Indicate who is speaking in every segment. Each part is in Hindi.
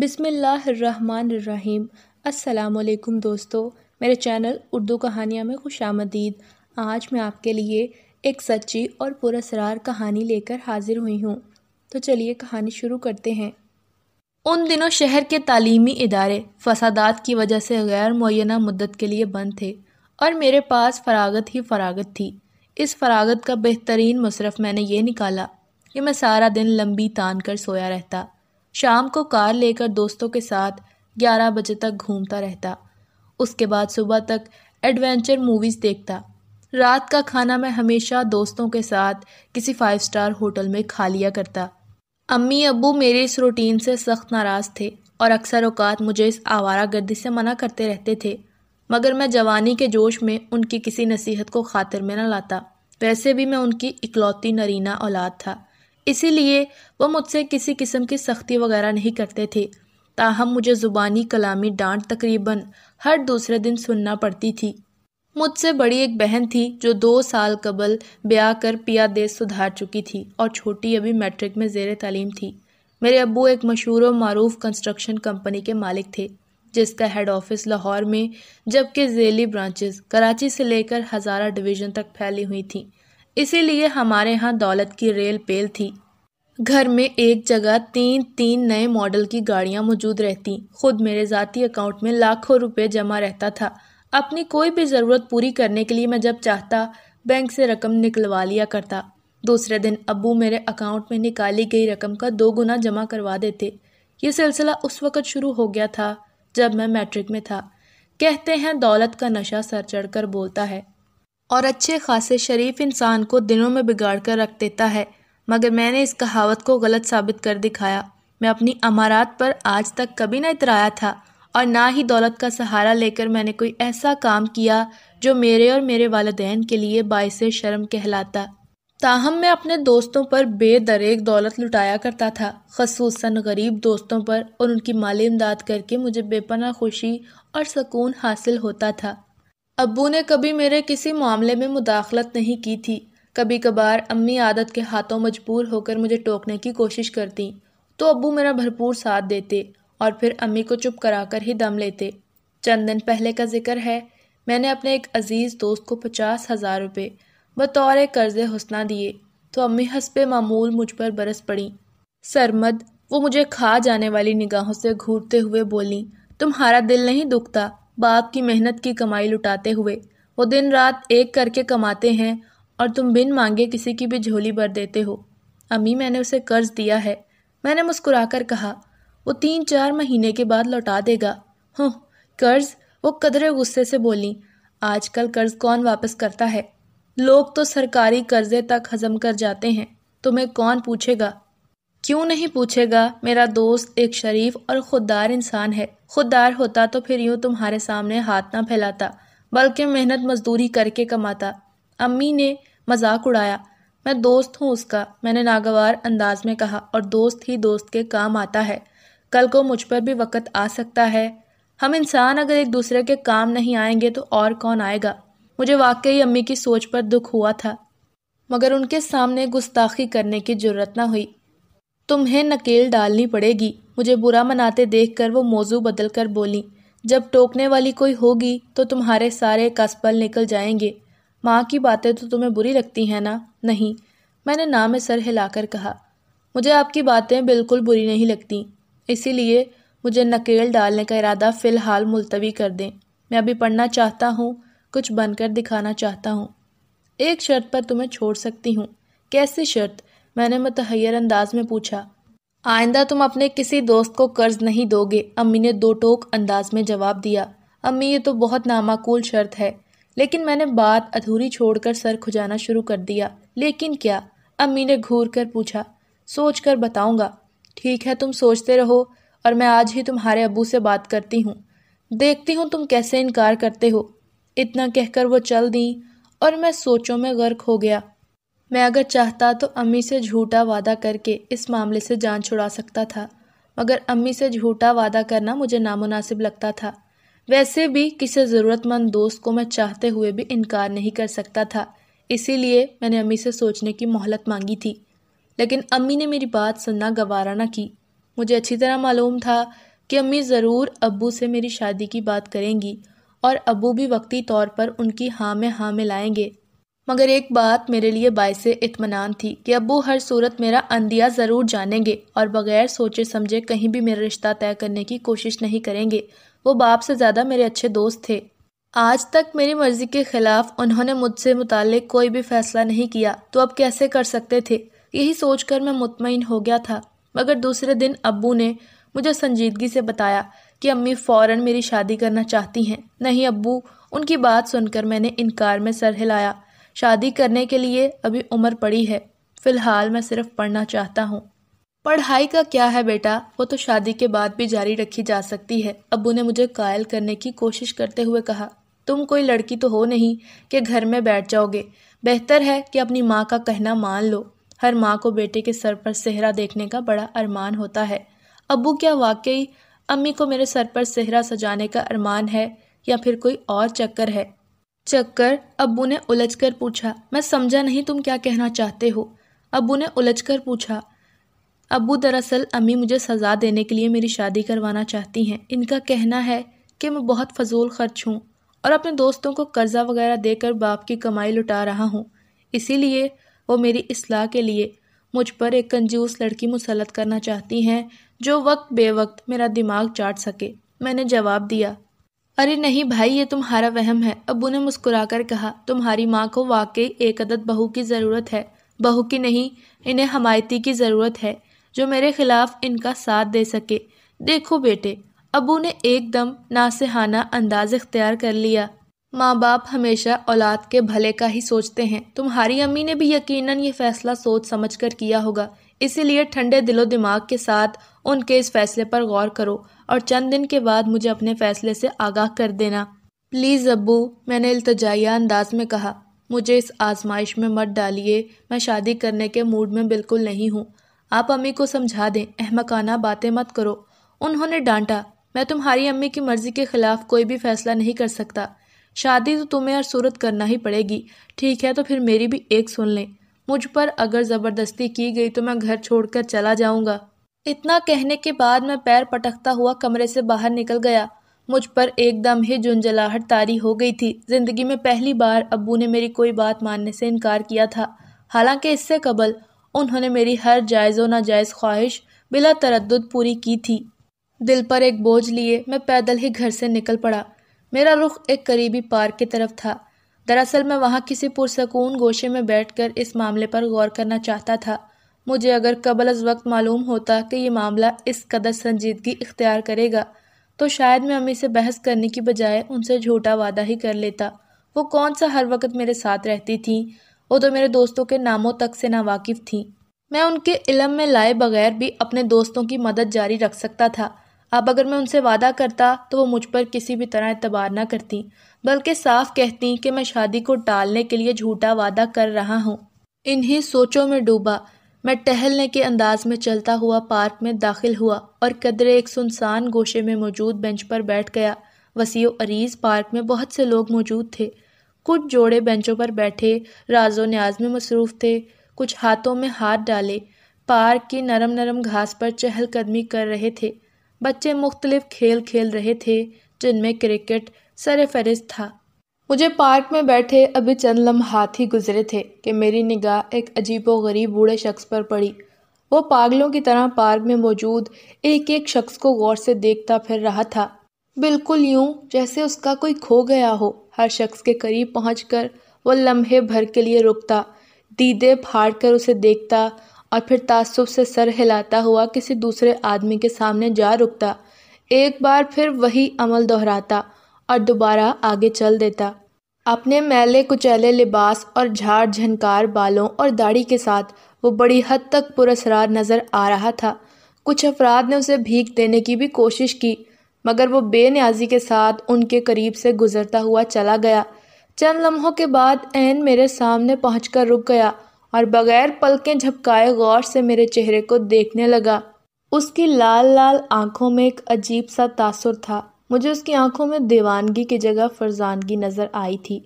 Speaker 1: बिसमीम् अल्लाम दोस्तों मेरे चैनल उर्दू कहानियाँ में खुश आमदीद आज मैं आपके लिए एक सच्ची और पुरसरार कहानी लेकर हाजिर हुई हूँ तो चलिए कहानी शुरू करते हैं उन दिनों शहर के तालीमी इदारे फसादात की वजह से गैर मुना मदत के लिए बंद थे और मेरे पास फरागत ही फरागत थी इस फरागत का बेहतरीन मशरफ मैंने ये निकाला कि मैं सारा दिन लंबी तान कर सोया रहता शाम को कार लेकर दोस्तों के साथ 11 बजे तक घूमता रहता उसके बाद सुबह तक एडवेंचर मूवीज़ देखता रात का खाना मैं हमेशा दोस्तों के साथ किसी फाइव स्टार होटल में खा लिया करता अम्मी अबू मेरे इस रूटीन से सख्त नाराज़ थे और अक्सर अवकात मुझे इस आवारा गर्दी से मना करते रहते थे मगर मैं जवानी के जोश में उनकी किसी नसीहत को खातिर में न लाता वैसे भी मैं उनकी इकलौती नरीना औलाद था इसीलिए वो मुझसे किसी किस्म की सख्ती वगैरह नहीं करते थे ताहम मुझे ज़ुबानी कलामी डांट तकरीबन हर दूसरे दिन सुनना पड़ती थी मुझसे बड़ी एक बहन थी जो दो साल कबल ब्याह कर पिया देश सुधार चुकी थी और छोटी अभी मैट्रिक में जेर तालीम थी मेरे अबू एक मशहूर और मरूफ कंस्ट्रक्शन कंपनी के मालिक थे जिसका हेड ऑफिस लाहौर में जबकि जेली ब्रांचेस कराची से लेकर हज़ारा डिवीज़न तक फैली हुई थी इसीलिए हमारे यहाँ दौलत की रेल पेल थी घर में एक जगह तीन तीन नए मॉडल की गाड़ियाँ मौजूद रहती खुद मेरे ज़ाती अकाउंट में लाखों रुपए जमा रहता था अपनी कोई भी ज़रूरत पूरी करने के लिए मैं जब चाहता बैंक से रकम निकलवा लिया करता दूसरे दिन अबू मेरे अकाउंट में निकाली गई रकम का दो गुना जमा करवा देते ये सिलसिला उस वक़्त शुरू हो गया था जब मैं मैट्रिक में था कहते हैं दौलत का नशा सर चढ़कर बोलता है और अच्छे खासे शरीफ इंसान को दिनों में बिगाड़ कर रख देता है मगर मैंने इस कहावत को गलत साबित कर दिखाया मैं अपनी अमारात पर आज तक कभी ना इतराया था और ना ही दौलत का सहारा लेकर मैंने कोई ऐसा काम किया जो मेरे और मेरे वालदेन के लिए बायस शर्म कहलाता ताहम मैं अपने दोस्तों पर बेदरेक दौलत लुटाया करता था खसूस गरीब दोस्तों पर और उनकी माली इमदाद करके मुझे बेपना खुशी और सुकून हासिल होता था अबू ने कभी मेरे किसी मामले में मुदाखलत नहीं की थी कभी कभार अम्मी आदत के हाथों मजबूर होकर मुझे टोकने की कोशिश करती तो अबू मेरा भरपूर साथ देते और फिर अम्मी को चुप कराकर ही दम लेते चंद दिन पहले का जिक्र है मैंने अपने एक अज़ीज़ दोस्त को पचास हज़ार रुपये बतौर कर्ज हुसना दिए तो अम्मी हंसप मामूल मुझ पर बरस पड़ी सरमद वो मुझे खा जाने वाली निगाहों से घूरते हुए बोली तुम्हारा दिल नहीं दुखता बाप की मेहनत की कमाई लुटाते हुए वो दिन रात एक करके कमाते हैं और तुम बिन मांगे किसी की भी झोली भर देते हो अम्मी मैंने उसे कर्ज दिया है मैंने मुस्कुराकर कहा वो तीन चार महीने के बाद लौटा देगा हूँ कर्ज वो कदरे गुस्से से बोली आजकल कर्ज कौन वापस करता है लोग तो सरकारी कर्जे तक हजम कर जाते हैं तुम्हें कौन पूछेगा क्यों नहीं पूछेगा मेरा दोस्त एक शरीफ और खुददार इंसान है खुददार होता तो फिर यूं तुम्हारे सामने हाथ ना फैलाता बल्कि मेहनत मजदूरी करके कमाता अम्मी ने मजाक उड़ाया मैं दोस्त हूँ उसका मैंने नागवार अंदाज में कहा और दोस्त ही दोस्त के काम आता है कल को मुझ पर भी वक्त आ सकता है हम इंसान अगर एक दूसरे के काम नहीं आएंगे तो और कौन आएगा मुझे वाकई अम्मी की सोच पर दुख हुआ था मगर उनके सामने गुस्ताखी करने की जरूरत ना हुई तुम्हें नकेल डालनी पड़ेगी मुझे बुरा मनाते देख कर वो मौजू बदल कर बोली जब टोकने वाली कोई होगी तो तुम्हारे सारे कसबल निकल जाएंगे माँ की बातें तो तुम्हें बुरी लगती हैं ना नहीं मैंने ना में सर हिलाकर कहा मुझे आपकी बातें बिल्कुल बुरी नहीं लगती इसीलिए मुझे नकेल डालने का इरादा फ़िलहाल मुलतवी कर दें मैं अभी पढ़ना चाहता हूँ कुछ बनकर दिखाना चाहता हूँ एक शर्त पर तुम्हें छोड़ सकती हूँ कैसी शर्त मैंने मतहैर अंदाज में पूछा आइंदा तुम अपने किसी दोस्त को कर्ज नहीं दोगे अम्मी ने दो टोक अंदाज में जवाब दिया अम्मी ये तो बहुत नामाकूल शर्त है लेकिन मैंने बात अधूरी छोड़कर सर खुजाना शुरू कर दिया लेकिन क्या अम्मी ने घूर कर पूछा सोच कर बताऊँगा ठीक है तुम सोचते रहो और मैं आज ही तुम्हारे अबू से बात करती हूँ देखती हूँ तुम कैसे इनकार करते हो इतना कहकर वो चल दी और मैं सोचों में गर्क हो गया मैं अगर चाहता तो अम्मी से झूठा वादा करके इस मामले से जान छुड़ा सकता था मगर अम्मी से झूठा वादा करना मुझे नामुनासिब लगता था वैसे भी किसी ज़रूरतमंद दोस्त को मैं चाहते हुए भी इनकार नहीं कर सकता था इसीलिए मैंने अम्मी से सोचने की मोहलत मांगी थी लेकिन अम्मी ने मेरी बात सुनना गवारा ना की मुझे अच्छी तरह मालूम था कि अम्मी ज़रूर अबू से मेरी शादी की बात करेंगी और अबू भी वक्ती तौर पर उनकी हाँ में हाँ मिलाएंगे मगर एक बात मेरे लिए बायस इतमान थी कि अब वो हर सूरत मेरा अंदिया ज़रूर जानेंगे और बगैर सोचे समझे कहीं भी मेरा रिश्ता तय करने की कोशिश नहीं करेंगे वो बाप से ज़्यादा मेरे अच्छे दोस्त थे आज तक मेरी मर्ज़ी के ख़िलाफ़ उन्होंने मुझसे मुतल कोई भी फ़ैसला नहीं किया तो अब कैसे कर सकते थे यही कर मैं मुतमिन हो गया था मगर दूसरे दिन अबू ने मुझे संजीदगी से बताया कि अम्मी फ़ौर मेरी शादी करना चाहती हैं नहीं अबू उनकी बात सुनकर मैंने इनकार में सर हिलाया शादी करने के लिए अभी उम्र पड़ी है फ़िलहाल मैं सिर्फ पढ़ना चाहता हूँ पढ़ाई का क्या है बेटा वो तो शादी के बाद भी जारी रखी जा सकती है अबू ने मुझे कायल करने की कोशिश करते हुए कहा तुम कोई लड़की तो हो नहीं कि घर में बैठ जाओगे बेहतर है कि अपनी माँ का कहना मान लो हर माँ को बेटे के सर पर सेहरा देखने का बड़ा अरमान होता है अबू क्या वाकई अम्मी को मेरे सर पर सेहरा सजाने का अरमान है या फिर कोई और चक्कर है चक्कर अबू ने उलझकर पूछा मैं समझा नहीं तुम क्या कहना चाहते हो अबू ने उलझकर पूछा अबू दरअसल अम्मी मुझे सज़ा देने के लिए मेरी शादी करवाना चाहती हैं इनका कहना है कि मैं बहुत फजूल खर्च हूँ और अपने दोस्तों को कर्ज़ा वगैरह देकर बाप की कमाई लुटा रहा हूँ इसीलिए वो मेरी असलाह के लिए मुझ पर एक कंजूस लड़की मुसलत करना चाहती हैं जो वक्त बेवक्त मेरा दिमाग चाट सके मैंने जवाब दिया अरे नहीं भाई ये तुम्हारा वहम है अबू ने मुस्कुराकर कहा तुम्हारी माँ को वाकई एक अदद बहू की ज़रूरत है बहू की नहीं इन्हें हमायती की ज़रूरत है जो मेरे ख़िलाफ़ इनका साथ दे सके देखो बेटे अबू ने एकदम नासहाना अंदाज इख्तियार कर लिया माँ बाप हमेशा औलाद के भले का ही सोचते हैं तुम्हारी अम्मी ने भी यकीनन ये फ़ैसला सोच समझ कर किया होगा इसीलिए ठंडे दिलो दिमाग के साथ उनके इस फैसले पर गौर करो और चंद दिन के बाद मुझे अपने फ़ैसले से आगाह कर देना प्लीज़ अबू मैंने अल्तजाया अंदाज में कहा मुझे इस आजमाइश में मत डालिए मैं शादी करने के मूड में बिल्कुल नहीं हूँ आप अम्मी को समझा दें अहमकाना बातें मत करो उन्होंने डांटा मैं तुम्हारी अम्मी की मर्ज़ी के ख़िलाफ़ कोई भी फ़ैसला नहीं कर सकता शादी तो तुम्हें और सूरत करना ही पड़ेगी ठीक है तो फिर मेरी भी एक सुन लें मुझ पर अगर ज़बरदस्ती की गई तो मैं घर छोड़कर चला जाऊँगा इतना कहने के बाद मैं पैर पटकता हुआ कमरे से बाहर निकल गया मुझ पर एकदम ही झुंझलाहट तारी हो गई थी ज़िंदगी में पहली बार अबू ने मेरी कोई बात मानने से इनकार किया था हालांकि इससे कबल उन्होंने मेरी हर जायज़ व नाजायज़ ख्वाहिश बिला तरद पूरी की थी दिल पर एक बोझ लिए मैं पैदल ही घर से निकल पड़ा मेरा रुख एक करीबी पार्क की तरफ था दरअसल मैं वहाँ किसी पुरसकून गोशे में बैठकर इस मामले पर गौर करना चाहता था मुझे अगर कबल अज़ वक्त मालूम होता कि यह मामला इस कदर संजीदगी इख्तियार करेगा तो शायद मैं अम्मी से बहस करने की बजाय उनसे झूठा वादा ही कर लेता वो कौन सा हर वक्त मेरे साथ रहती थी वो तो मेरे दोस्तों के नामों तक से नावाकिफ़ थी मैं उनके इलम में लाए बगैर भी अपने दोस्तों की मदद जारी रख सकता था अब अगर मैं उनसे वादा करता तो वो मुझ पर किसी भी तरह एतबार ना करती बल्कि साफ कहती कि मैं शादी को टालने के लिए झूठा वादा कर रहा हूँ इन्हीं सोचों में डूबा मैं टहलने के अंदाज में चलता हुआ पार्क में दाखिल हुआ और कदरे एक सुनसान गोशे में मौजूद बेंच पर बैठ गया वसीओ अरीज पार्क में बहुत से लोग मौजूद थे कुछ जोड़े बेंचों पर बैठे राजो न्याज में मसरूफ़ थे कुछ हाथों में हाथ डाले पार्क की नरम नरम घास पर चहलकदमी कर रहे थे बच्चे मुख्तलिफ खेल खेल रहे थे जिनमें क्रिकेट सर फहरिस्त था मुझे पार्क में बैठे अभी चंद लम्हात ही गुजरे थे कि मेरी निगाह एक अजीबो गरीब बूढ़े शख्स पर पड़ी वो पागलों की तरह पार्क में मौजूद एक एक शख्स को गौर से देखता फिर रहा था बिल्कुल यूं जैसे उसका कोई खो गया हो हर शख्स के करीब पहुँच कर वह लम्हे भर के लिए रुकता दीदे फाड़ कर उसे देखता और फिर तासुब से सर हिलाता हुआ किसी दूसरे आदमी के सामने जा रुकता एक बार फिर वही अमल दोहराता और दोबारा आगे चल देता अपने मैले कुचैले लिबास और झाड़ झनकार बालों और दाढ़ी के साथ वो बड़ी हद तक पुरसरार नज़र आ रहा था कुछ अफराद ने उसे भीख देने की भी कोशिश की मगर वो न्याजी के साथ उनके करीब से गुजरता हुआ चला गया चंद लम्हों के बाद एन मेरे सामने कर रुक गया और बगैर पलकें झपकाए गौर से मेरे चेहरे को देखने लगा उसकी लाल लाल आंखों में एक अजीब सा तासुर था मुझे उसकी आंखों में दीवानगी की जगह फरजानगी नज़र आई थी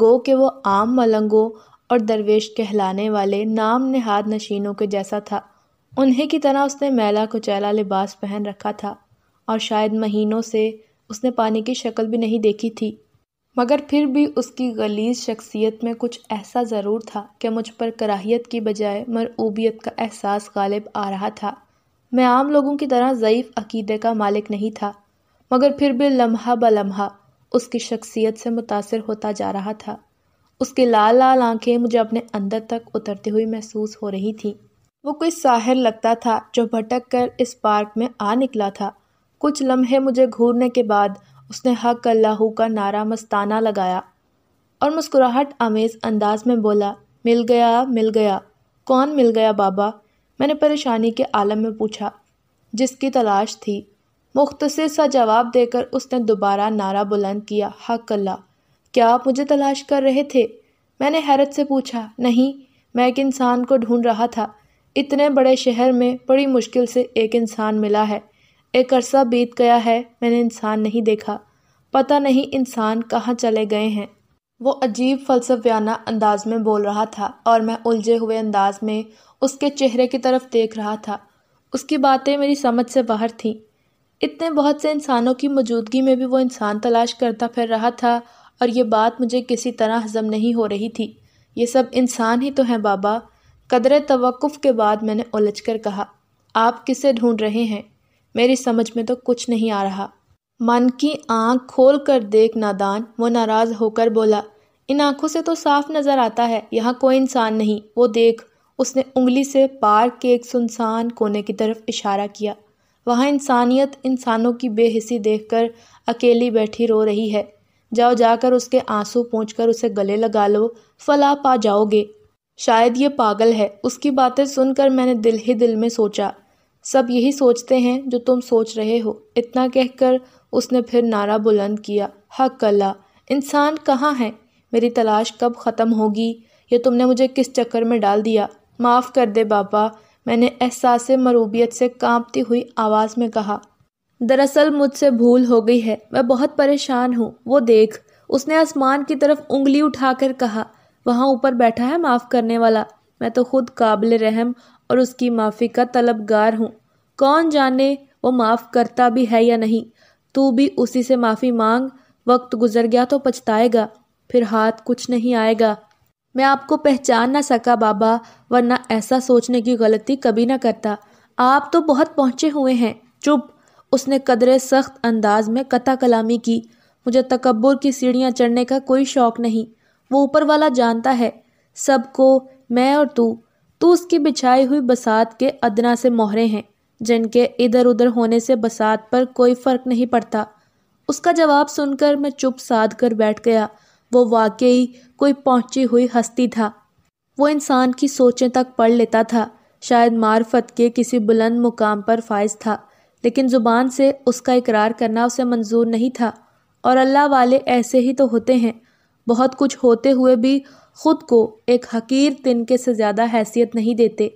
Speaker 1: गो के वो आम मलंगों और दरवेश कहलाने वाले नाम नहाद नशीनों के जैसा था उन्हें की तरह उसने मैला कुचैला लिबास पहन रखा था और शायद महीनों से उसने पानी की शक्ल भी नहीं देखी थी मगर फिर भी उसकी गलीज शख्सियत में कुछ ऐसा ज़रूर था कि मुझ पर कराहियत की बजाय मरऊबियत का एहसास गालिब आ रहा था मैं आम लोगों की तरह ज़यीफ़ अकीदे का मालिक नहीं था मगर फिर भी लम्हा ब लम्हा उसकी शख्सियत से मुतासर होता जा रहा था उसकी लाल लाल आंखें मुझे अपने अंदर तक उतरती हुई महसूस हो रही थी वो कोई साहिर लगता था जो भटक कर इस पार्क में आ निकला था कुछ लम्हे मुझे घूरने के बाद उसने हक अल्लाहू का नारा मस्ताना लगाया और मुस्कुराहट आमेज़ अंदाज में बोला मिल गया मिल गया कौन मिल गया बाबा मैंने परेशानी के आलम में पूछा जिसकी तलाश थी मुख्तर सा जवाब देकर उसने दोबारा नारा बुलंद किया हक अल्लाह क्या आप मुझे तलाश कर रहे थे मैंने हैरत से पूछा नहीं मैं एक इंसान को ढूंढ रहा था इतने बड़े शहर में बड़ी मुश्किल से एक इंसान मिला है एक अरसा बीत गया है मैंने इंसान नहीं देखा पता नहीं इंसान कहाँ चले गए हैं वो अजीब फलसफियाना अंदाज में बोल रहा था और मैं उलझे हुए अंदाज में उसके चेहरे की तरफ देख रहा था उसकी बातें मेरी समझ से बाहर थीं इतने बहुत से इंसानों की मौजूदगी में भी वो इंसान तलाश करता फिर रहा था और ये बात मुझे किसी तरह हजम नहीं हो रही थी ये सब इंसान ही तो हैं बाबा कदर तवक़ुफ़ के बाद मैंने उलझ कर कहा आप किसे ढूंढ रहे हैं मेरी समझ में तो कुछ नहीं आ रहा मन की आंख खोल कर देख नादान वो नाराज़ होकर बोला इन आंखों से तो साफ नज़र आता है यहाँ कोई इंसान नहीं वो देख उसने उंगली से पार्क के एक सुनसान कोने की तरफ इशारा किया वहाँ इंसानियत इंसानों की बेहिसी देखकर अकेली बैठी रो रही है जाओ जाकर उसके आंसू कर उसे गले लगा लो फला पा जाओगे शायद ये पागल है उसकी बातें सुनकर मैंने दिल ही दिल में सोचा सब यही सोचते हैं जो तुम सोच रहे हो इतना कहकर उसने फिर नारा बुलंद किया हक अल्लाह इंसान कहाँ है मेरी तलाश कब ख़त्म होगी ये तुमने मुझे किस चक्कर में डाल दिया माफ़ कर दे बाबा मैंने एहसास मरूबियत से कांपती हुई आवाज़ में कहा दरअसल मुझसे भूल हो गई है मैं बहुत परेशान हूँ वो देख उसने आसमान की तरफ उंगली उठाकर कहा वहाँ ऊपर बैठा है माफ़ करने वाला मैं तो खुद काबिल रहम और उसकी माफ़ी का तलबगार हूँ कौन जाने वो माफ़ करता भी है या नहीं तू भी उसी से माफ़ी मांग वक्त गुजर गया तो पछताएगा फिर हाथ कुछ नहीं आएगा मैं आपको पहचान ना सका बाबा वरना ऐसा सोचने की गलती कभी ना करता आप तो बहुत पहुँचे हुए हैं चुप उसने कदरे सख्त अंदाज में कथा कलामी की मुझे तकबर की सीढ़ियाँ चढ़ने का कोई शौक़ नहीं वो ऊपर वाला जानता है सबको मैं और तू तू उसकी बिछाई हुई बसात के अदना से मोहरे हैं जिनके इधर उधर होने से बसात पर कोई फ़र्क नहीं पड़ता उसका जवाब सुनकर मैं चुप साध कर बैठ गया वो वाकई कोई पहुंची हुई हस्ती था वो इंसान की सोचें तक पढ़ लेता था शायद मार्फत के किसी बुलंद मुकाम पर फायज था लेकिन ज़ुबान से उसका इकरार करना उसे मंजूर नहीं था और अल्लाह वाले ऐसे ही तो होते हैं बहुत कुछ होते हुए भी ख़ुद को एक हकीर तिनके से ज़्यादा हैसियत नहीं देते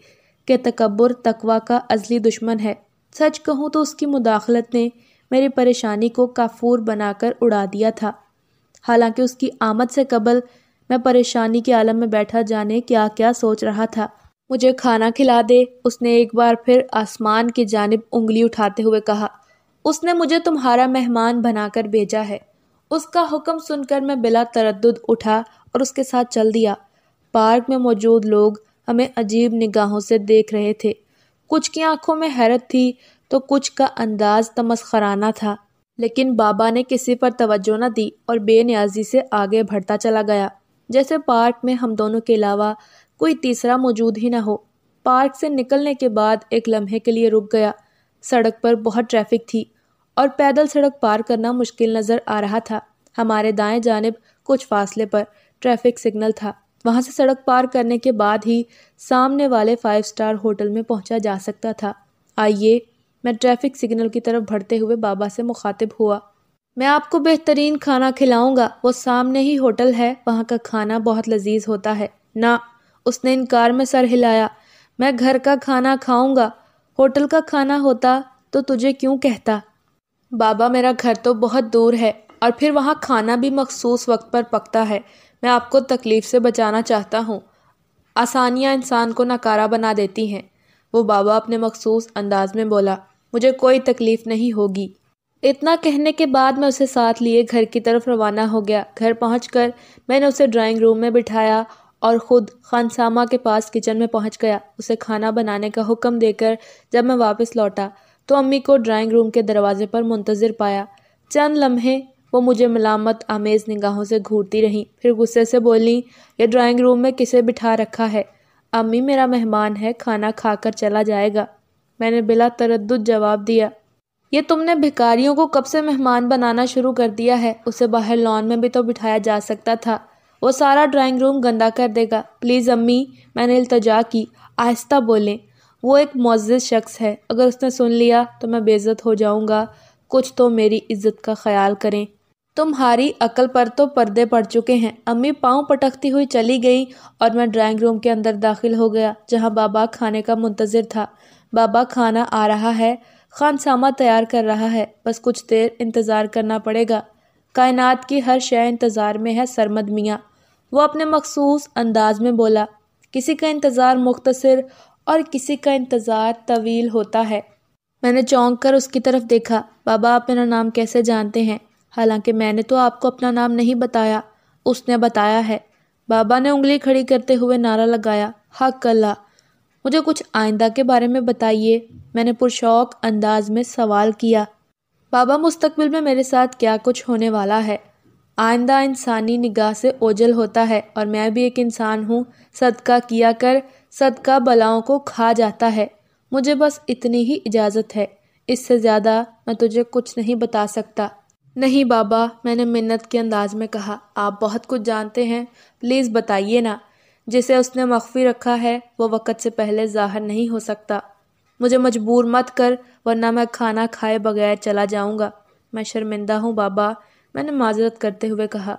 Speaker 1: कि तकबर तकवा का अजली दुश्मन है सच कहूँ तो उसकी मुदाखलत ने मेरी परेशानी को काफूर बनाकर उड़ा दिया था हालांकि उसकी आमद से कबल मैं परेशानी के आलम में बैठा जाने क्या क्या सोच रहा था मुझे खाना खिला दे उसने एक बार फिर आसमान की जानब उंगली उठाते हुए कहा उसने मुझे तुम्हारा मेहमान बनाकर भेजा है उसका हुक्म सुनकर मैं बिला तरद उठा और उसके साथ चल दिया पार्क में मौजूद लोग हमें अजीब निगाहों से देख रहे थे कुछ की आंखों में हैरत थी तो कुछ का अंदाज तमस्खराना था लेकिन बाबा ने किसी पर तवज्जो न दी और बेनियाजी से आगे बढ़ता चला गया जैसे पार्क में हम दोनों के अलावा कोई तीसरा मौजूद ही न हो पार्क से निकलने के बाद एक लम्हे के लिए रुक गया सड़क पर बहुत ट्रैफिक थी और पैदल सड़क पार करना मुश्किल नज़र आ रहा था हमारे दाएं जानब कुछ फासले पर ट्रैफिक सिग्नल था वहां से सड़क पार करने के बाद ही सामने वाले फाइव स्टार होटल में पहुंचा जा सकता था आइए मैं ट्रैफिक सिग्नल की तरफ बढ़ते हुए बाबा से मुखातिब हुआ मैं आपको बेहतरीन खाना खिलाऊंगा वो सामने ही होटल है वहाँ का खाना बहुत लजीज होता है ना उसने इनकार में सर हिलाया मैं घर का खाना खाऊंगा होटल का खाना होता तो तुझे क्यों कहता बाबा मेरा घर तो बहुत दूर है और फिर वहाँ खाना भी मखसूस वक्त पर पकता है मैं आपको तकलीफ़ से बचाना चाहता हूँ आसानियाँ इंसान को नकारा बना देती हैं वो बाबा अपने मखसूस अंदाज में बोला मुझे कोई तकलीफ़ नहीं होगी इतना कहने के बाद मैं उसे साथ लिए घर की तरफ रवाना हो गया घर पहुँच मैंने उसे ड्राइंग रूम में बिठाया और ख़ुद खानसामा के पास किचन में पहुंच गया उसे खाना बनाने का हुक्म देकर जब मैं वापस लौटा तो अम्मी को ड्राइंग रूम के दरवाजे पर मुंतज़र पाया चंद लम्हे वो मुझे मलामत आमेज़ निगाहों से घूरती रहीं फिर गुस्से से बोली यह ड्राइंग रूम में किसे बिठा रखा है अम्मी मेरा मेहमान है खाना खाकर चला जाएगा मैंने बिला तरद जवाब दिया ये तुमने भिकारियों को कब से मेहमान बनाना शुरू कर दिया है उसे बाहर लॉन में भी तो बिठाया जा सकता था वो सारा ड्राइंग रूम गंदा कर देगा प्लीज़ अम्मी मैंने अल्तजा की आहिस्ता बोलें वो एक मोज़ शख्स है अगर उसने सुन लिया तो मैं बेज़त हो जाऊँगा कुछ तो मेरी इज्जत का ख्याल करें तुम्हारी अकल पर तो पर्दे पड़ चुके हैं अम्मी पाँव पटकती हुई चली गई और मैं ड्राइंग रूम के अंदर दाखिल हो गया जहाँ बाबा खाने का मुंतज़र था बाबा खाना आ रहा है खान सामा तैयार कर रहा है बस कुछ देर इंतज़ार करना पड़ेगा कायनात की हर शय इंतज़ार में है सरमद मियाँ वो अपने मखसूस अंदाज में बोला किसी का इंतज़ार मुख्तसर और किसी का इंतज़ार तवील होता है मैंने चौंक कर उसकी तरफ देखा बाबा आप मेरा नाम कैसे जानते हैं हालांकि मैंने तो आपको अपना नाम नहीं बताया उसने बताया है बाबा ने उंगली खड़ी करते हुए नारा लगाया हक हाँ, अल्लाह मुझे कुछ आइंदा के बारे में बताइए मैंने पुरशौक अंदाज में सवाल किया बाबा मुस्तकबिल में मेरे साथ क्या कुछ होने वाला है आइंदा इंसानी निगाह से ओझल होता है और मैं भी एक इंसान हूँ सदका किया कर सदका बलाओं को खा जाता है मुझे बस इतनी ही इजाज़त है इससे ज़्यादा मैं तुझे कुछ नहीं बता सकता नहीं बाबा मैंने मिन्नत के अंदाज में कहा आप बहुत कुछ जानते हैं प्लीज़ बताइए ना जिसे उसने मख्फी रखा है वो वक़्त से पहले ज़ाहर नहीं हो सकता मुझे मजबूर मत कर वरना मैं खाना खाए बगैर चला जाऊँगा मैं शर्मिंदा हूँ बाबा मैंने माजरत करते हुए कहा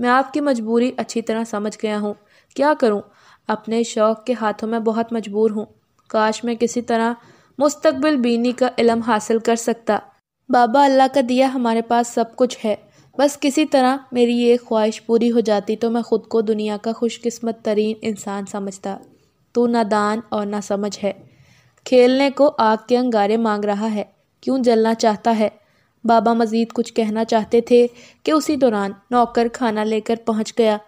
Speaker 1: मैं आपकी मजबूरी अच्छी तरह समझ गया हूँ क्या करूँ अपने शौक़ के हाथों में बहुत मजबूर हूँ काश मैं किसी तरह मुस्तबिल बीनी का इलम हासिल कर सकता बाबा अल्लाह का दिया हमारे पास सब कुछ है बस किसी तरह मेरी ये ख्वाहिश पूरी हो जाती तो मैं ख़ुद को दुनिया का खुशकस्मत तरीन इंसान समझता तू ना दान और ना समझ है खेलने को आग के अंगारे मांग रहा है क्यों जलना चाहता है बाबा मजीद कुछ कहना चाहते थे कि उसी दौरान नौकर खाना लेकर पहुंच गया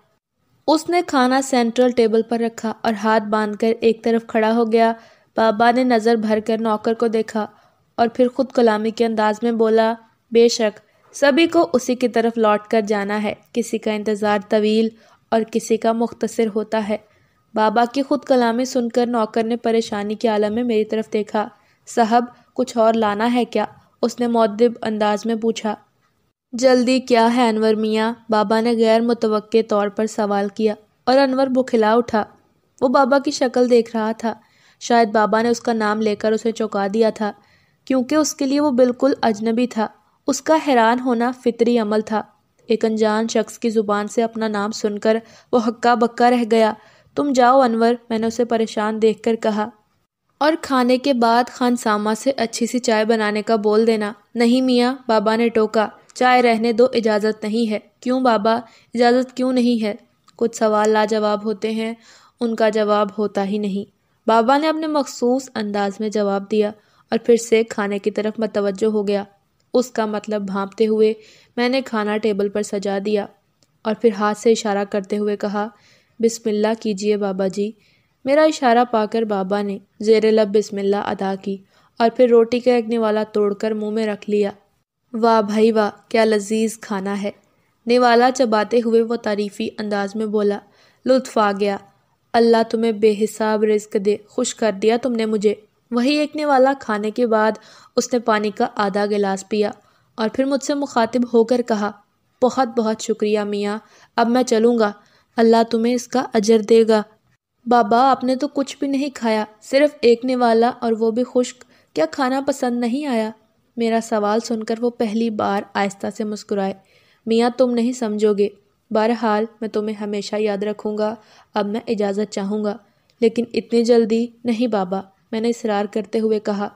Speaker 1: उसने खाना सेंट्रल टेबल पर रखा और हाथ बांधकर एक तरफ खड़ा हो गया बाबा ने नज़र भर कर नौकर को देखा और फिर खुद कलामी के अंदाज में बोला बेशक सभी को उसी की तरफ लौट कर जाना है किसी का इंतज़ार तवील और किसी का मुख्तसर होता है बाबा की खुद कलामी सुनकर नौकर ने परेशानी के आलम में मेरी तरफ देखा साहब कुछ और लाना है क्या उसने मौदब अंदाज में पूछा जल्दी क्या है अनवर मियाँ बाबा ने गैर मुतव तौर पर सवाल किया और अनवर बुखिला उठा वो बाबा की शक्ल देख रहा था शायद बाबा ने उसका नाम लेकर उसे चौंका दिया था क्योंकि उसके लिए वो बिल्कुल अजनबी था उसका हैरान होना फितरी अमल था एक अनजान शख्स की ज़ुबान से अपना नाम सुनकर वो हक्का बक्का रह गया तुम जाओ अनवर मैंने उसे परेशान देखकर कहा और खाने के बाद खान सामा से अच्छी सी चाय बनाने का बोल देना नहीं मियाँ बाबा ने टोका चाय रहने दो इजाज़त नहीं है क्यों बाबा इजाज़त क्यों नहीं है कुछ सवाल लाजवाब होते हैं उनका जवाब होता ही नहीं बाबा ने अपने मखसूस अंदाज में जवाब दिया और फिर से खाने की तरफ मतवजो हो गया उसका मतलब भांपते हुए मैंने खाना टेबल पर सजा दिया और फिर हाथ से इशारा करते हुए कहा बिस्मिल्लाह कीजिए बाबा जी मेरा इशारा पाकर बाबा ने जेर लब बिस्मिल्लाह अदा की और फिर रोटी का एक निवाला तोड़कर मुंह में रख लिया वाह भाई वाह क्या लजीज खाना है निवाला चबाते हुए वो तारीफ़ी अंदाज में बोला लुत्फ आ गया अल्लाह तुम्हें बेहिसाब रिस्क दे खुश कर दिया तुमने मुझे वही एकने वाला खाने के बाद उसने पानी का आधा गिलास पिया और फिर मुझसे मुखातिब होकर कहा बहुत बहुत शुक्रिया मियाँ अब मैं चलूँगा अल्लाह तुम्हें इसका अजर देगा बाबा आपने तो कुछ भी नहीं खाया सिर्फ एकने वाला और वो भी खुश्क क्या खाना पसंद नहीं आया मेरा सवाल सुनकर वो पहली बार आहिस्ता से मुस्कुराए मियाँ तुम नहीं समझोगे बहरहाल मैं तुम्हें हमेशा याद रखूँगा अब मैं इजाज़त चाहूँगा लेकिन इतनी जल्दी नहीं बाबा मैंने इसरार करते हुए कहा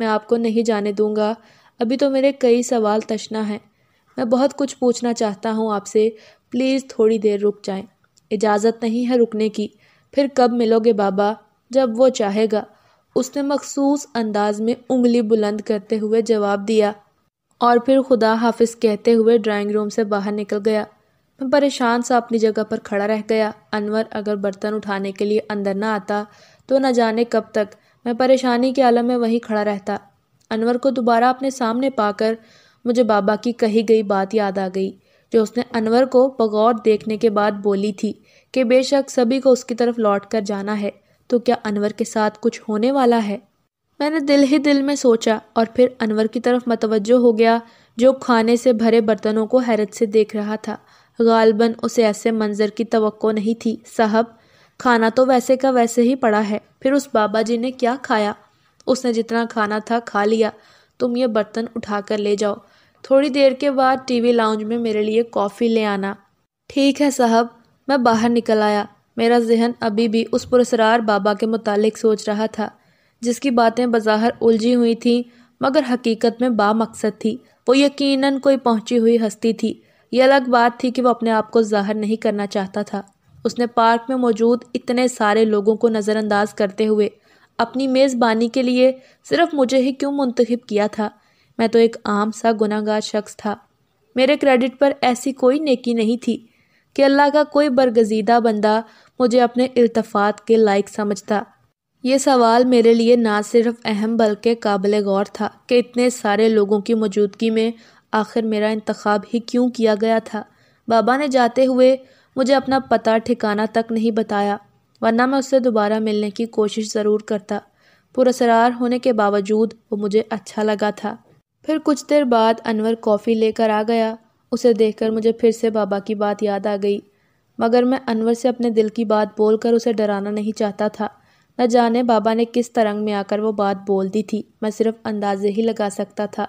Speaker 1: मैं आपको नहीं जाने दूंगा अभी तो मेरे कई सवाल तशना हैं मैं बहुत कुछ पूछना चाहता हूँ आपसे प्लीज़ थोड़ी देर रुक जाएं इजाज़त नहीं है रुकने की फिर कब मिलोगे बाबा जब वो चाहेगा उसने मखसूस अंदाज में उंगली बुलंद करते हुए जवाब दिया और फिर खुदा हाफिज कहते हुए ड्राइंग रूम से बाहर निकल गया मैं परेशान सा अपनी जगह पर खड़ा रह गया अनवर अगर बर्तन उठाने के लिए अंदर ना आता तो न जाने कब तक मैं परेशानी के आलम में वहीं खड़ा रहता अनवर को दोबारा अपने सामने पाकर मुझे बाबा की कही गई बात याद आ गई जो उसने अनवर को बगौर देखने के बाद बोली थी कि बेशक सभी को उसकी तरफ लौट कर जाना है तो क्या अनवर के साथ कुछ होने वाला है मैंने दिल ही दिल में सोचा और फिर अनवर की तरफ मतवजो हो गया जो खाने से भरे बर्तनों को हैरत से देख रहा था गालबन उसे ऐसे मंजर की तो नहीं थी साहब खाना तो वैसे का वैसे ही पड़ा है फिर उस बाबा जी ने क्या खाया उसने जितना खाना था खा लिया तुम ये बर्तन उठा कर ले जाओ थोड़ी देर के बाद टीवी लाउंज में मेरे लिए कॉफ़ी ले आना ठीक है साहब मैं बाहर निकल आया मेरा जहन अभी भी उस पुरसरार बाबा के मुतालिक सोच रहा था जिसकी बातें बज़ाहर उलझी हुई थीं मगर हकीकत में मकसद थी वो यकीनन कोई पहुंची हुई हस्ती थी यह अलग बात थी कि वो अपने आप को जाहिर नहीं करना चाहता था उसने पार्क में मौजूद इतने सारे लोगों को नज़रअंदाज करते हुए अपनी मेज़बानी के लिए सिर्फ मुझे ही क्यों मुंतखब किया था मैं तो एक आम सा गुनागार शख्स था मेरे क्रेडिट पर ऐसी कोई नेकी नहीं थी कि अल्लाह का कोई बरगजीदा बंदा मुझे अपने इल्तफात के लायक समझता ये सवाल मेरे लिए ना सिर्फ अहम बल्कि काबिल गौर था कि इतने सारे लोगों की मौजूदगी में आखिर मेरा इंतखब ही क्यों किया गया था बाबा ने जाते हुए मुझे अपना पता ठिकाना तक नहीं बताया वरना मैं उससे दोबारा मिलने की कोशिश ज़रूर करता पुरसरार होने के बावजूद वो मुझे अच्छा लगा था फिर कुछ देर बाद अनवर कॉफ़ी लेकर आ गया उसे देखकर मुझे फिर से बाबा की बात याद आ गई मगर मैं अनवर से अपने दिल की बात बोलकर उसे डराना नहीं चाहता था न जाने बाबा ने किस तरंग में आकर वो बात बोल दी थी मैं सिर्फ अंदाजे ही लगा सकता था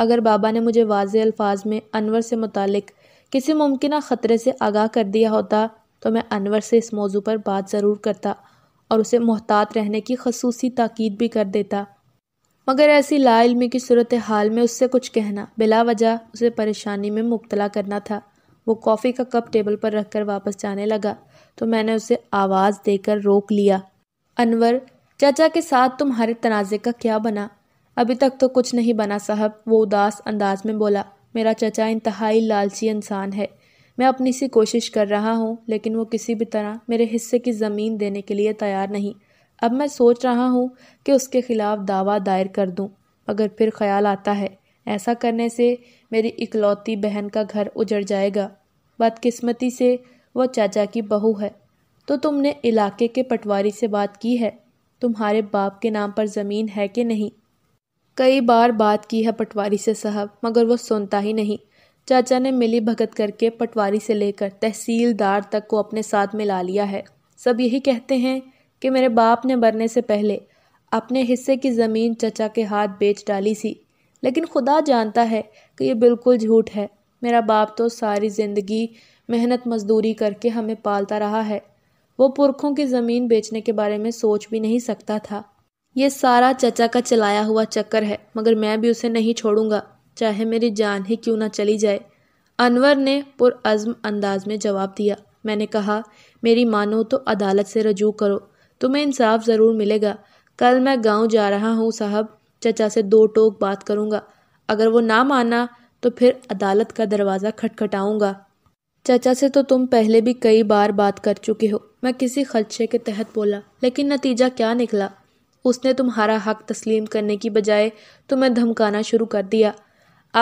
Speaker 1: अगर बाबा ने मुझे वाज अल्फाज में अनवर से मुतालिक किसी मुमकिन ख़तरे से आगाह कर दिया होता तो मैं अनवर से इस मौजू पर बात ज़रूर करता और उसे मोहतात रहने की खसूसी ताक़द भी कर देता मगर ऐसी लाइलमी की सूरत हाल में उससे कुछ कहना बिला वजह उसे परेशानी में मुबतला करना था वो कॉफ़ी का कप टेबल पर रख कर वापस जाने लगा तो मैंने उसे आवाज़ देकर रोक लिया अनवर चाचा के साथ तुम्हारे तनाज़े का क्या बना अभी तक तो कुछ नहीं बना साहब वो उदास अंदाज में बोला मेरा चचा इंतहाई लालची इंसान है मैं अपनी सी कोशिश कर रहा हूँ लेकिन वो किसी भी तरह मेरे हिस्से की ज़मीन देने के लिए तैयार नहीं अब मैं सोच रहा हूँ कि उसके ख़िलाफ़ दावा दायर कर दूँ मगर फिर ख्याल आता है ऐसा करने से मेरी इकलौती बहन का घर उजड़ जाएगा बदकिस्मती से वह चाचा की बहू है तो तुमने इलाके के पटवारी से बात की है तुम्हारे बाप के नाम पर ज़मीन है कि नहीं कई बार बात की है पटवारी से साहब मगर वो सुनता ही नहीं चाचा ने मिली भगत करके पटवारी से लेकर तहसीलदार तक को अपने साथ मिला लिया है सब यही कहते हैं कि मेरे बाप ने मरने से पहले अपने हिस्से की ज़मीन चाचा के हाथ बेच डाली सी लेकिन खुदा जानता है कि ये बिल्कुल झूठ है मेरा बाप तो सारी ज़िंदगी मेहनत मजदूरी करके हमें पालता रहा है वो पुरखों की ज़मीन बेचने के बारे में सोच भी नहीं सकता था ये सारा चचा का चलाया हुआ चक्कर है मगर मैं भी उसे नहीं छोड़ूंगा चाहे मेरी जान ही क्यों ना चली जाए अनवर ने पुरज़म अंदाज में जवाब दिया मैंने कहा मेरी मानो तो अदालत से रजू करो तुम्हें इंसाफ ज़रूर मिलेगा कल मैं गांव जा रहा हूँ साहब चचा से दो टोक बात करूँगा अगर वो ना माना तो फिर अदालत का दरवाज़ा खटखटाऊँगा चचा से तो तुम पहले भी कई बार बात कर चुके हो मैं किसी खदशे के तहत बोला लेकिन नतीजा क्या निकला उसने तुम्हारा हक तस्लीम करने की बजाय तुम्हें धमकाना शुरू कर दिया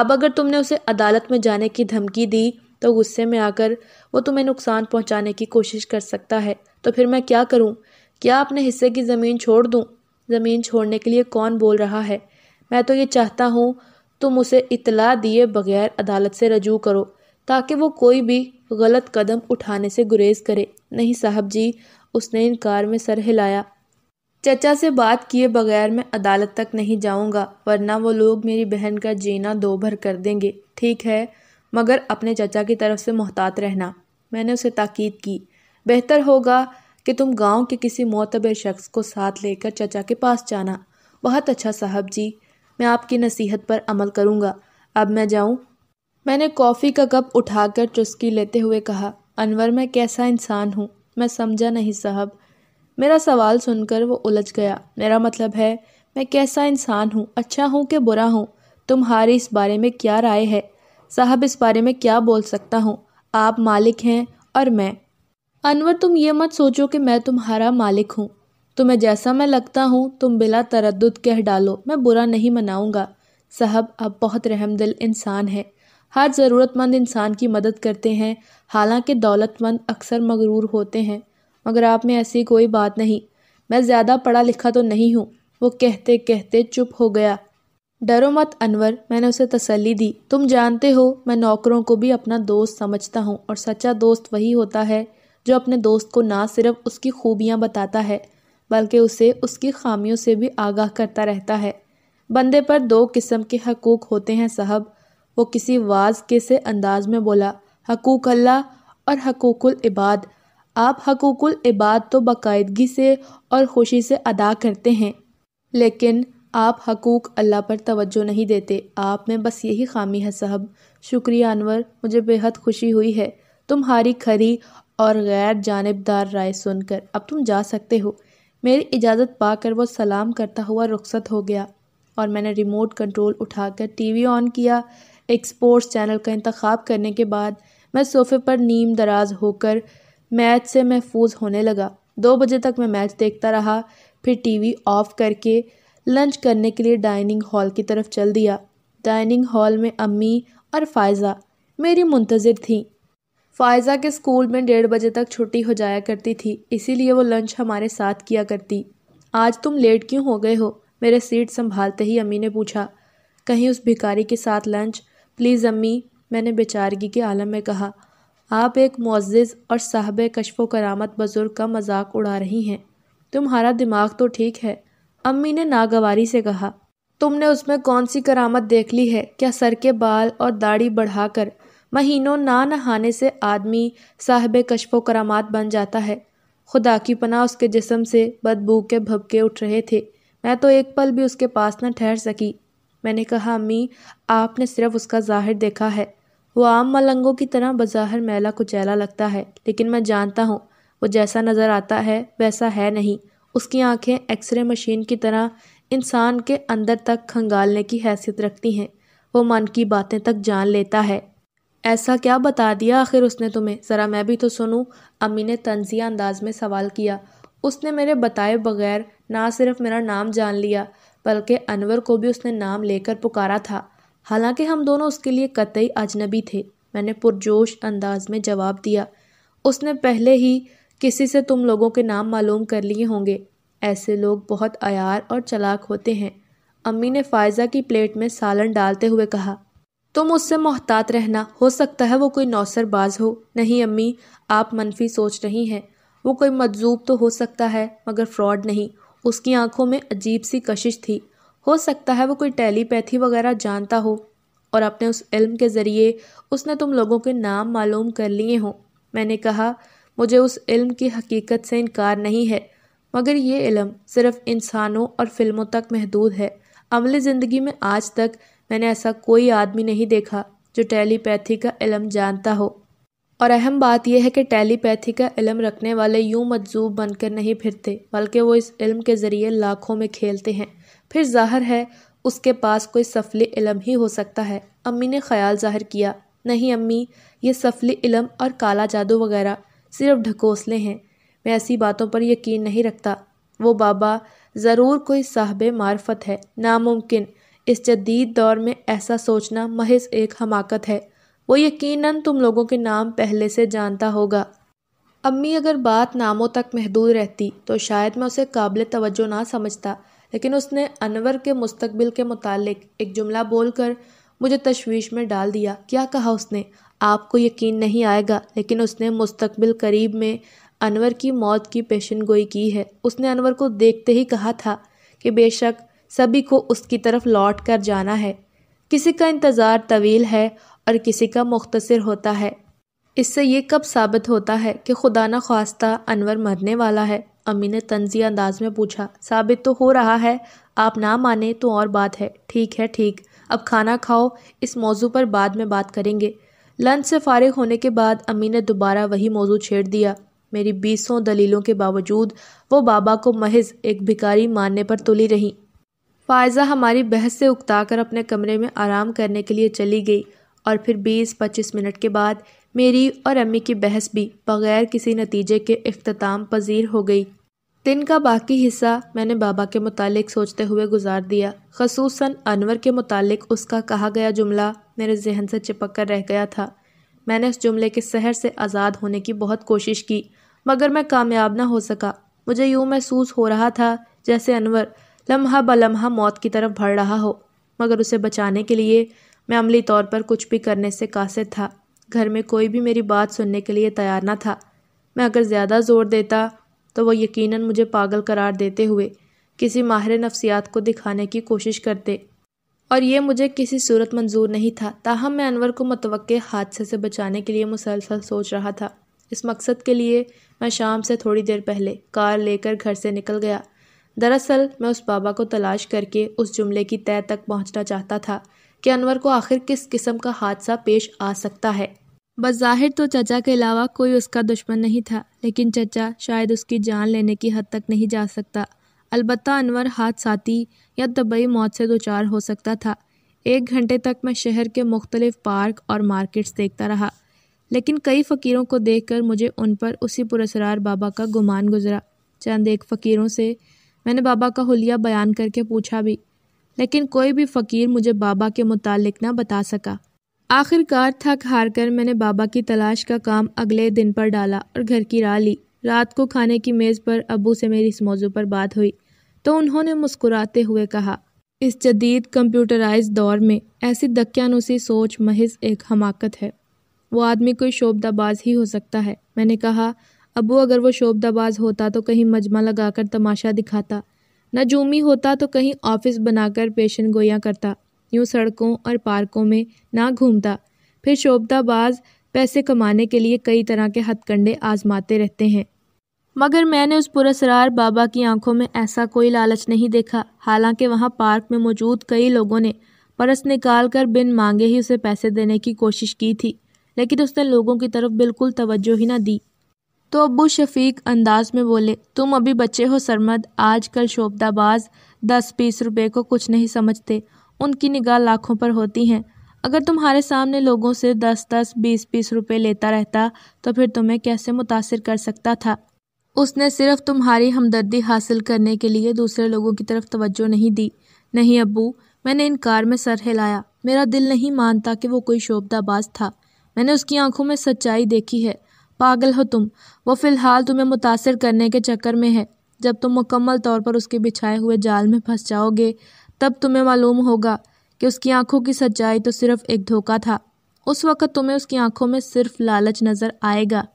Speaker 1: अब अगर तुमने उसे अदालत में जाने की धमकी दी तो गुस्से में आकर वो तुम्हें नुकसान पहुंचाने की कोशिश कर सकता है तो फिर मैं क्या करूं? क्या अपने हिस्से की ज़मीन छोड़ दूं? ज़मीन छोड़ने के लिए कौन बोल रहा है मैं तो ये चाहता हूँ तुम उसे इतला दिए बगैर अदालत से रजू करो ताकि वो कोई भी गलत कदम उठाने से गुरेज करे नहीं साहब जी उसने इनकार में सर हिलाया चचा से बात किए बगैर मैं अदालत तक नहीं जाऊंगा वरना वो लोग मेरी बहन का जीना दो भर कर देंगे ठीक है मगर अपने चचा की तरफ से मोहतात रहना मैंने उसे ताकीद की बेहतर होगा कि तुम गांव के किसी मोतबर शख्स को साथ लेकर चचा के पास जाना बहुत अच्छा साहब जी मैं आपकी नसीहत पर अमल करूँगा अब मैं जाऊँ मैंने कॉफ़ी का कप उठाकर चुस्की लेते हुए कहा अनवर मैं कैसा इंसान हूँ मैं समझा नहीं साहब मेरा सवाल सुनकर वो उलझ गया मेरा मतलब है मैं कैसा इंसान हूँ अच्छा हूँ कि बुरा हूँ तुम्हारी इस बारे में क्या राय है साहब इस बारे में क्या बोल सकता हूँ आप मालिक हैं और मैं अनवर तुम ये मत सोचो कि मैं तुम्हारा मालिक हूँ तुम्हें जैसा मैं लगता हूँ तुम बिला तरद कह डालो मैं बुरा नहीं मनाऊँगा साहब आप बहुत रहमदिल इंसान हैं हर ज़रूरतमंद इंसान की मदद करते हैं हालांकि दौलतमंद अक्सर मगरूर होते हैं मगर आप में ऐसी कोई बात नहीं मैं ज़्यादा पढ़ा लिखा तो नहीं हूँ वो कहते कहते चुप हो गया डरो मत अनवर मैंने उसे तसल्ली दी तुम जानते हो मैं नौकरों को भी अपना दोस्त समझता हूँ और सच्चा दोस्त वही होता है जो अपने दोस्त को ना सिर्फ उसकी खूबियाँ बताता है बल्कि उसे उसकी खामियों से भी आगाह करता रहता है बंदे पर दो किस्म के हकूक़ होते हैं साहब वो किसी वाज के से अंदाज में बोला हकूक अल्लाह और हकूकुल इबाद आप हकूक़ुल इबाद तो बाकायदगी से और ख़ुशी से अदा करते हैं लेकिन आप हकूक़ अल्लाह पर तवज्जो नहीं देते आप में बस यही खामी है साहब शुक्रिया अनवर मुझे बेहद खुशी हुई है तुम्हारी खरी और गैर जानबदार राय सुनकर अब तुम जा सकते हो मेरी इजाज़त पाकर वो सलाम करता हुआ रुखसत हो गया और मैंने रिमोट कंट्रोल उठाकर टीवी ऑन किया एक स्पोर्ट्स चैनल का इंतखब करने के बाद मैं सोफ़े पर नीम दराज होकर मैच से महफूज होने लगा दो बजे तक मैं मैच देखता रहा फिर टीवी ऑफ करके लंच करने के लिए डाइनिंग हॉल की तरफ चल दिया डाइनिंग हॉल में अम्मी और फ़ायज़ा मेरी मुंतज़र थी फ़ायज़ा के स्कूल में डेढ़ बजे तक छुट्टी हो जाया करती थी इसीलिए वो लंच हमारे साथ किया करती आज तुम लेट क्यों हो गए हो मेरे सीट संभालते ही अम्मी ने पूछा कहीं उस भिकारी के साथ लंच प्लीज़ अम्मी मैंने बेचारगी के आलम में कहा आप एक मुज्ज़ और साहब कशफ करामत बुज़ुर्ग का मजाक उड़ा रही हैं तुम्हारा दिमाग तो ठीक है अम्मी ने नागवारी से कहा तुमने उसमें कौन सी करामत देख ली है क्या सर के बाल और दाढ़ी बढ़ाकर महीनों ना नहाने से आदमी साहब कशफ करामात बन जाता है खुदा की पना उसके जिसम से बदबू के भपके उठ रहे थे मैं तो एक पल भी उसके पास न ठहर सकी मैंने कहा अम्मी आपने सिर्फ उसका जाहिर देखा है वो आम मलंगों की तरह बज़ाहिर मैला कुचैला लगता है लेकिन मैं जानता हूँ वो जैसा नज़र आता है वैसा है नहीं उसकी आंखें एक्सरे मशीन की तरह इंसान के अंदर तक खंगालने की हैसियत रखती हैं वो मन की बातें तक जान लेता है ऐसा क्या बता दिया आखिर उसने तुम्हें ज़रा मैं भी तो सुनूं अम्मी ने तंजिया अंदाज में सवाल किया उसने मेरे बताए बगैर ना सिर्फ मेरा नाम जान लिया बल्कि अनवर को भी उसने नाम लेकर पुकारा था हालांकि हम दोनों उसके लिए कतई अजनबी थे मैंने पुरजोश अंदाज में जवाब दिया उसने पहले ही किसी से तुम लोगों के नाम मालूम कर लिए होंगे ऐसे लोग बहुत अयार और चलाक होते हैं अम्मी ने फ़ायज़ा की प्लेट में सालन डालते हुए कहा तुम उससे मोहतात रहना हो सकता है वो कोई नौसरबाज हो नहीं अम्मी आप मनफी सोच रही हैं वो कोई मजजूब तो हो सकता है मगर फ्रॉड नहीं उसकी आंखों में अजीब सी कशिश थी हो सकता है वो कोई टेलीपैथी वगैरह जानता हो और अपने उस इल्म के ज़रिए उसने तुम लोगों के नाम मालूम कर लिए हों मैंने कहा मुझे उस इल्म की हकीकत से इनकार नहीं है मगर ये इलम सिर्फ इंसानों और फिल्मों तक महदूद है अमली ज़िंदगी में आज तक मैंने ऐसा कोई आदमी नहीं देखा जो टेलीपैथी का इलम जानता हो और अहम बात यह है कि टेलीपैथी का इलम रखने वाले यूं मजजूब बनकर नहीं फिरते बल्कि वो इस इल्म के ज़रिए लाखों में खेलते हैं फिर जाहिर है उसके पास कोई सफले इलम ही हो सकता है अम्मी ने ख्याल जाहिर किया नहीं अम्मी ये सफले इलम और काला जादू वगैरह सिर्फ ढकोसले हैं मैं ऐसी बातों पर यकीन नहीं रखता वो बाबा ज़रूर कोई साहब मार्फत है नामुमकिन इस जदीद दौर में ऐसा सोचना महज एक हमाकत है वो यकीनन तुम लोगों के नाम पहले से जानता होगा अम्मी अगर बात नामों तक महदूद रहती तो शायद मैं उसे काबिल तवज्जो ना समझता लेकिन उसने अनवर के मुस्तबिल के मुतालिक एक जुमला बोलकर मुझे तशवीश में डाल दिया क्या कहा उसने आपको यकीन नहीं आएगा लेकिन उसने मुस्तबिल करीब में अनवर की मौत की पेशन गोई की है उसने अनवर को देखते ही कहा था कि बेशक सभी को उसकी तरफ लौट कर जाना है किसी का इंतज़ार तवील है और किसी का मुख्तसर होता है इससे ये कब साबित होता है कि खुदा न खास्ता अनवर मरने वाला है अम्मी ने तंजी अंदाज में पूछा साबित तो हो रहा है आप ना माने तो और बात है ठीक है ठीक अब खाना खाओ इस मौजू पर बाद में बात करेंगे लंच से फारिग होने के बाद अम्मी ने दोबारा वही मौजू छेड़ दिया मेरी बीसों दलीलों के बावजूद वो बाबा को महज एक भिकारी मानने पर तुली रही फायज़ा हमारी बहस से उकताकर अपने कमरे में आराम करने के लिए चली गई और फिर 20-25 मिनट के बाद मेरी और अम्मी की बहस भी बग़ैर किसी नतीजे के अख्ताम पजीर हो गई दिन का बाकी हिस्सा मैंने बाबा के मुतालिक सोचते हुए गुजार दिया खसूस अनवर के मुतालिक उसका कहा गया जुमला मेरे जहन से चिपक कर रह गया था मैंने उस जुमले के शहर से आज़ाद होने की बहुत कोशिश की मगर मैं कामयाब ना हो सका मुझे यूँ महसूस हो रहा था जैसे अनवर लम्हा ब लम्हा मौत की तरफ बढ़ रहा हो मगर उसे बचाने के लिए मैं अमली तौर पर कुछ भी करने से कासिर था घर में कोई भी मेरी बात सुनने के लिए तैयार ना था मैं अगर ज़्यादा ज़ोर देता तो वह यकीनन मुझे पागल करार देते हुए किसी माहिर नफ्सियात को दिखाने की कोशिश करते और ये मुझे किसी सूरत मंजूर नहीं था ताहम मैं अनवर को मतव हादसे से बचाने के लिए मुसलसल सोच रहा था इस मकसद के लिए मैं शाम से थोड़ी देर पहले कार लेकर घर से निकल गया दरअसल मैं उस बाबा को तलाश करके उस जुमले की तय तक पहुंचना चाहता था कि अनवर को आखिर किस किस्म का हादसा पेश आ सकता है बज़ाहिर तो चचा के अलावा कोई उसका दुश्मन नहीं था लेकिन चचा शायद उसकी जान लेने की हद तक नहीं जा सकता अलबत् अनवर साथी या दबई मौत से दो चार हो सकता था एक घंटे तक मैं शहर के मुख्तलिफ़ पार्क और मार्केट्स देखता रहा लेकिन कई फ़कीरों को देख कर मुझे उन पर उसी पुरसरार बाबा का गुमान गुजरा चंद एक फ़कीरों से मैंने बाबा का हुलिया बयान करके पूछा भी लेकिन कोई भी फ़कीर मुझे बाबा के मुतालिक ना बता सका आखिरकार थक हार कर मैंने बाबा की तलाश का काम अगले दिन पर डाला और घर की राह ली रात को खाने की मेज़ पर अबू से मेरी इस मौजू पर बात हुई तो उन्होंने मुस्कुराते हुए कहा इस जदीद कंप्यूटराइज दौर में ऐसी दक्यानुसी सोच महज एक हमाकत है वो आदमी कोई शोबदाबाज ही हो सकता है मैंने कहा अबू अगर वो शोबदाबाज होता तो कहीं मजमा लगाकर तमाशा दिखाता नजूमी होता तो कहीं ऑफिस बनाकर पेशन गोयाँ करता यूँ सड़कों और पार्कों में ना घूमता फिर शोभदाबाज पैसे कमाने के लिए कई तरह के हथकंडे आजमाते रहते हैं मगर मैंने उस पुरसरार बाबा की आंखों में ऐसा कोई लालच नहीं देखा हालांकि वहां पार्क में मौजूद कई लोगों ने परस निकाल कर बिन मांगे ही उसे पैसे देने की कोशिश की थी लेकिन उसने लोगों की तरफ बिल्कुल तवज्जो ही ना दी तो अबू शफीक अंदाज में बोले तुम अभी बच्चे हो सरमद आज कल शोभदाबाज दस बीस रुपए को कुछ नहीं समझते उनकी निगाह लाखों पर होती हैं अगर तुम्हारे सामने लोगों से दस दस बीस बीस रुपए लेता रहता तो फिर तुम्हें कैसे मुतासर कर सकता था उसने सिर्फ तुम्हारी हमदर्दी हासिल करने के लिए दूसरे लोगों की तरफ तवज्जो नहीं दी नहीं अबू मैंने इनकार में सर हिलाया मेरा दिल नहीं मानता कि वो कोई शोबदाबाज था मैंने उसकी आंखों में सच्चाई देखी है पागल हो तुम वो फ़िलहाल तुम्हें मुतासर करने के चक्कर में है जब तुम मुकम्मल तौर पर उसके बिछाए हुए जाल में फंस जाओगे तब तुम्हें मालूम होगा कि उसकी आंखों की सच्चाई तो सिर्फ एक धोखा था उस वक़्त तुम्हें उसकी आंखों में सिर्फ लालच नज़र आएगा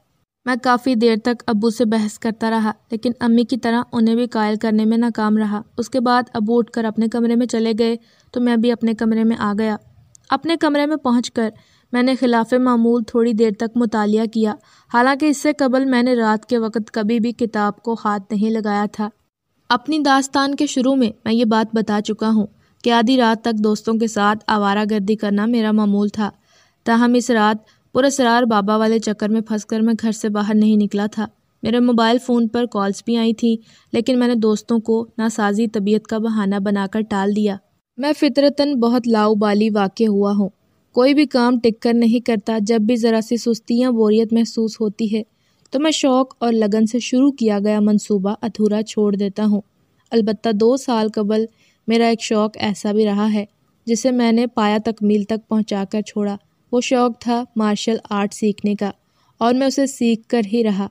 Speaker 1: मैं काफ़ी देर तक अबू से बहस करता रहा लेकिन अम्मी की तरह उन्हें भी कायल करने में नाकाम रहा उसके बाद अबू उठकर अपने कमरे में चले गए तो मैं भी अपने कमरे में आ गया अपने कमरे में पहुँच मैंने खिलाफ मामूल थोड़ी देर तक मुतालिया किया हालांकि इससे कबल मैंने रात के वक्त कभी भी किताब को हाथ नहीं लगाया था अपनी दास्तान के शुरू में मैं ये बात बता चुका हूँ कि आधी रात तक दोस्तों के साथ आवारा गर्दी करना मेरा मामूल था ताहम इस रात पुरसरार बाबा वाले चक्कर में फंस मैं घर से बाहर नहीं निकला था मेरे मोबाइल फ़ोन पर कॉल्स भी आई थी लेकिन मैंने दोस्तों को नासाजी तबीयत का बहाना बनाकर टाल दिया मैं फितरतन बहुत लाऊबाली वाक़ हुआ हूँ कोई भी काम टिक नहीं करता जब भी ज़रा सी सुस्ती या बोरियत महसूस होती है तो मैं शौक़ और लगन से शुरू किया गया मंसूबा अधूरा छोड़ देता हूँ अलबत् दो साल कबल मेरा एक शौक़ ऐसा भी रहा है जिसे मैंने पाया तकमील तक पहुँचा कर छोड़ा वो शौक़ था मार्शल आर्ट सीखने का और मैं उसे सीख कर ही रहा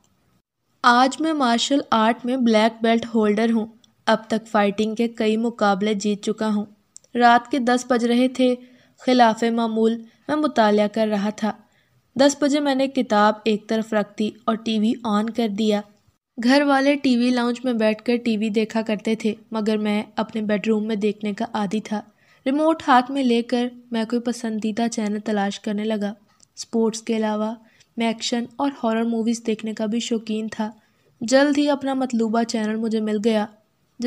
Speaker 1: आज मैं मार्शल आर्ट में ब्लैक बेल्ट होल्डर हूँ अब तक फ़ाइटिंग के कई मुकाबले जीत चुका हूँ रात के दस बज रहे थे खिलाफ मामूल मैं मुताल कर रहा था दस बजे मैंने किताब एक तरफ रख दी और टीवी ऑन कर दिया घर वाले टीवी लाउंज में बैठकर टीवी देखा करते थे मगर मैं अपने बेडरूम में देखने का आदि था रिमोट हाथ में लेकर मैं कोई पसंदीदा चैनल तलाश करने लगा स्पोर्ट्स के अलावा मैं एक्शन और हॉरर मूवीज़ देखने का भी शौकीन था जल्द ही अपना मतलूबा चैनल मुझे मिल गया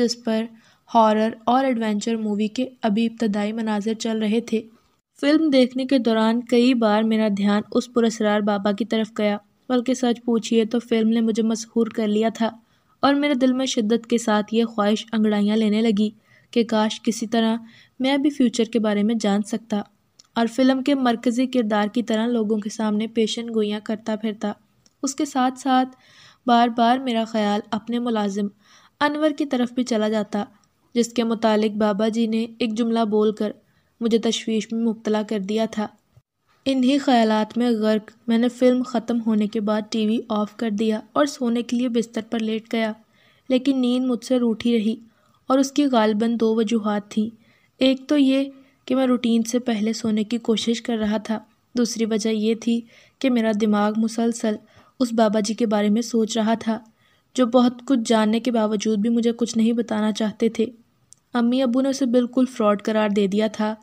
Speaker 1: जिस पर हॉरर और एडवेंचर मूवी के अभी इब्तदाई मनाजिर चल रहे थे फिल्म देखने के दौरान कई बार मेरा ध्यान उस पुरस्कार बाबा की तरफ गया बल्कि सच पूछिए तो फिल्म ने मुझे मशहूर कर लिया था और मेरे दिल में शिद्दत के साथ ये ख्वाहिश अंगड़ाइयाँ लेने लगी कि काश किसी तरह मैं भी फ्यूचर के बारे में जान सकता और फिल्म के मरकज़ी किरदार की तरह लोगों के सामने पेशन गोइयाँ करता फिरता उसके साथ साथ बार बार मेरा ख्याल अपने मुलाजिम अनवर की तरफ भी चला जाता जिसके मुतालिक बाबा जी ने एक जुमला बोलकर मुझे तशवीश में मुबतला कर दिया था इन्हीं ख्यालात में गर्क मैंने फ़िल्म ख़त्म होने के बाद टीवी ऑफ़ कर दिया और सोने के लिए बिस्तर पर लेट गया लेकिन नींद मुझसे रूठी रही और उसकी गालबन दो वजूहत थी एक तो ये कि मैं रूटीन से पहले सोने की कोशिश कर रहा था दूसरी वजह यह थी कि मेरा दिमाग मुसलसल उस बाबा जी के बारे में सोच रहा था जो बहुत कुछ जानने के बावजूद भी मुझे कुछ नहीं बताना चाहते थे अम्मी अबू ने उसे बिल्कुल फ्रॉड करार दे दिया था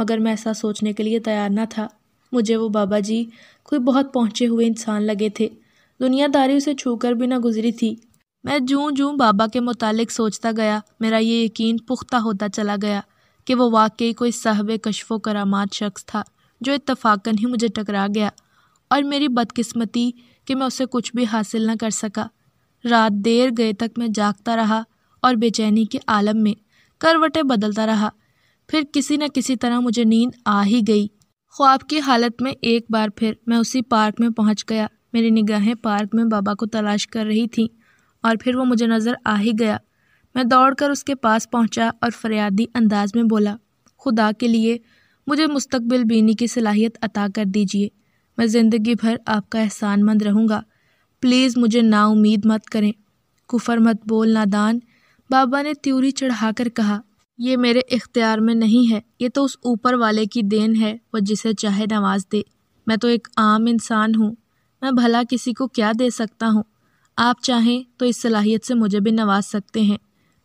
Speaker 1: मगर मैं ऐसा सोचने के लिए तैयार ना था मुझे वो बाबा जी कोई बहुत पहुंचे हुए इंसान लगे थे दुनियादारी उसे छूकर भी ना गुजरी थी मैं जूं जूँ बाबा के मुतालिक सोचता गया मेरा ये यकीन पुख्ता होता चला गया कि वो वाकई कोई साहब कशफ करामात शख्स था जो इतफाक़न ही मुझे टकरा गया और मेरी बदकिस्मती कि मैं उसे कुछ भी हासिल न कर सका रात देर गए तक मैं जागता रहा और बेचैनी के आलम में करवटें बदलता रहा फिर किसी न किसी तरह मुझे नींद आ ही गई ख्वाब की हालत में एक बार फिर मैं उसी पार्क में पहुंच गया मेरी निगाहें पार्क में बाबा को तलाश कर रही थीं और फिर वो मुझे नज़र आ ही गया मैं दौड़कर उसके पास पहुंचा और फरियादी अंदाज में बोला खुदा के लिए मुझे मुस्तकबिल बीनी की सलाहियत अता कर दीजिए मैं ज़िंदगी भर आपका एहसान मंद रहूँगा प्लीज़ मुझे नाउमीद मत करें कुफर मत बोल नादान बाबा ने त्यूरी चढ़ाकर कहा ये मेरे इख्तियार में नहीं है ये तो उस ऊपर वाले की देन है वह जिसे चाहे नवाज दे मैं तो एक आम इंसान हूँ मैं भला किसी को क्या दे सकता हूँ आप चाहें तो इस सलाहियत से मुझे भी नवाज सकते हैं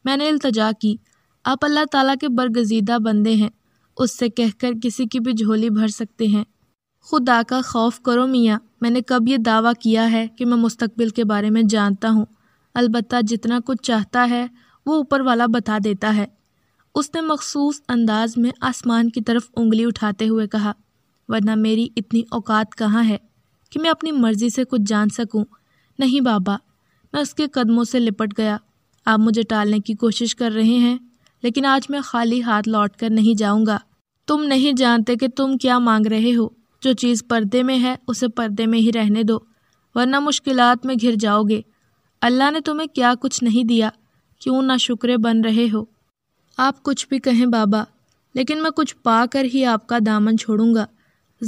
Speaker 1: मैंने अल्तजा की आप अल्लाह ताला के बरगजीदा बंदे हैं उससे कहकर किसी की भी झोली भर सकते हैं खुदा का खौफ करो मियाँ मैंने कब ये दावा किया है कि मैं मुस्तबिल के बारे में जानता हूँ अलबत्ता जितना कुछ चाहता है वो ऊपर वाला बता देता है उसने मखसूस अंदाज में आसमान की तरफ उंगली उठाते हुए कहा वरना मेरी इतनी औकात कहाँ है कि मैं अपनी मर्ज़ी से कुछ जान सकूं। नहीं बाबा मैं उसके कदमों से लिपट गया आप मुझे टालने की कोशिश कर रहे हैं लेकिन आज मैं खाली हाथ लौट कर नहीं जाऊँगा तुम नहीं जानते कि तुम क्या मांग रहे हो जो चीज़ पर्दे में है उसे पर्दे में ही रहने दो वरना मुश्किलात में घिर जाओगे अल्लाह ने तुम्हें क्या कुछ नहीं दिया क्यों ना शुक्र बन रहे हो आप कुछ भी कहें बाबा लेकिन मैं कुछ पा कर ही आपका दामन छोड़ूंगा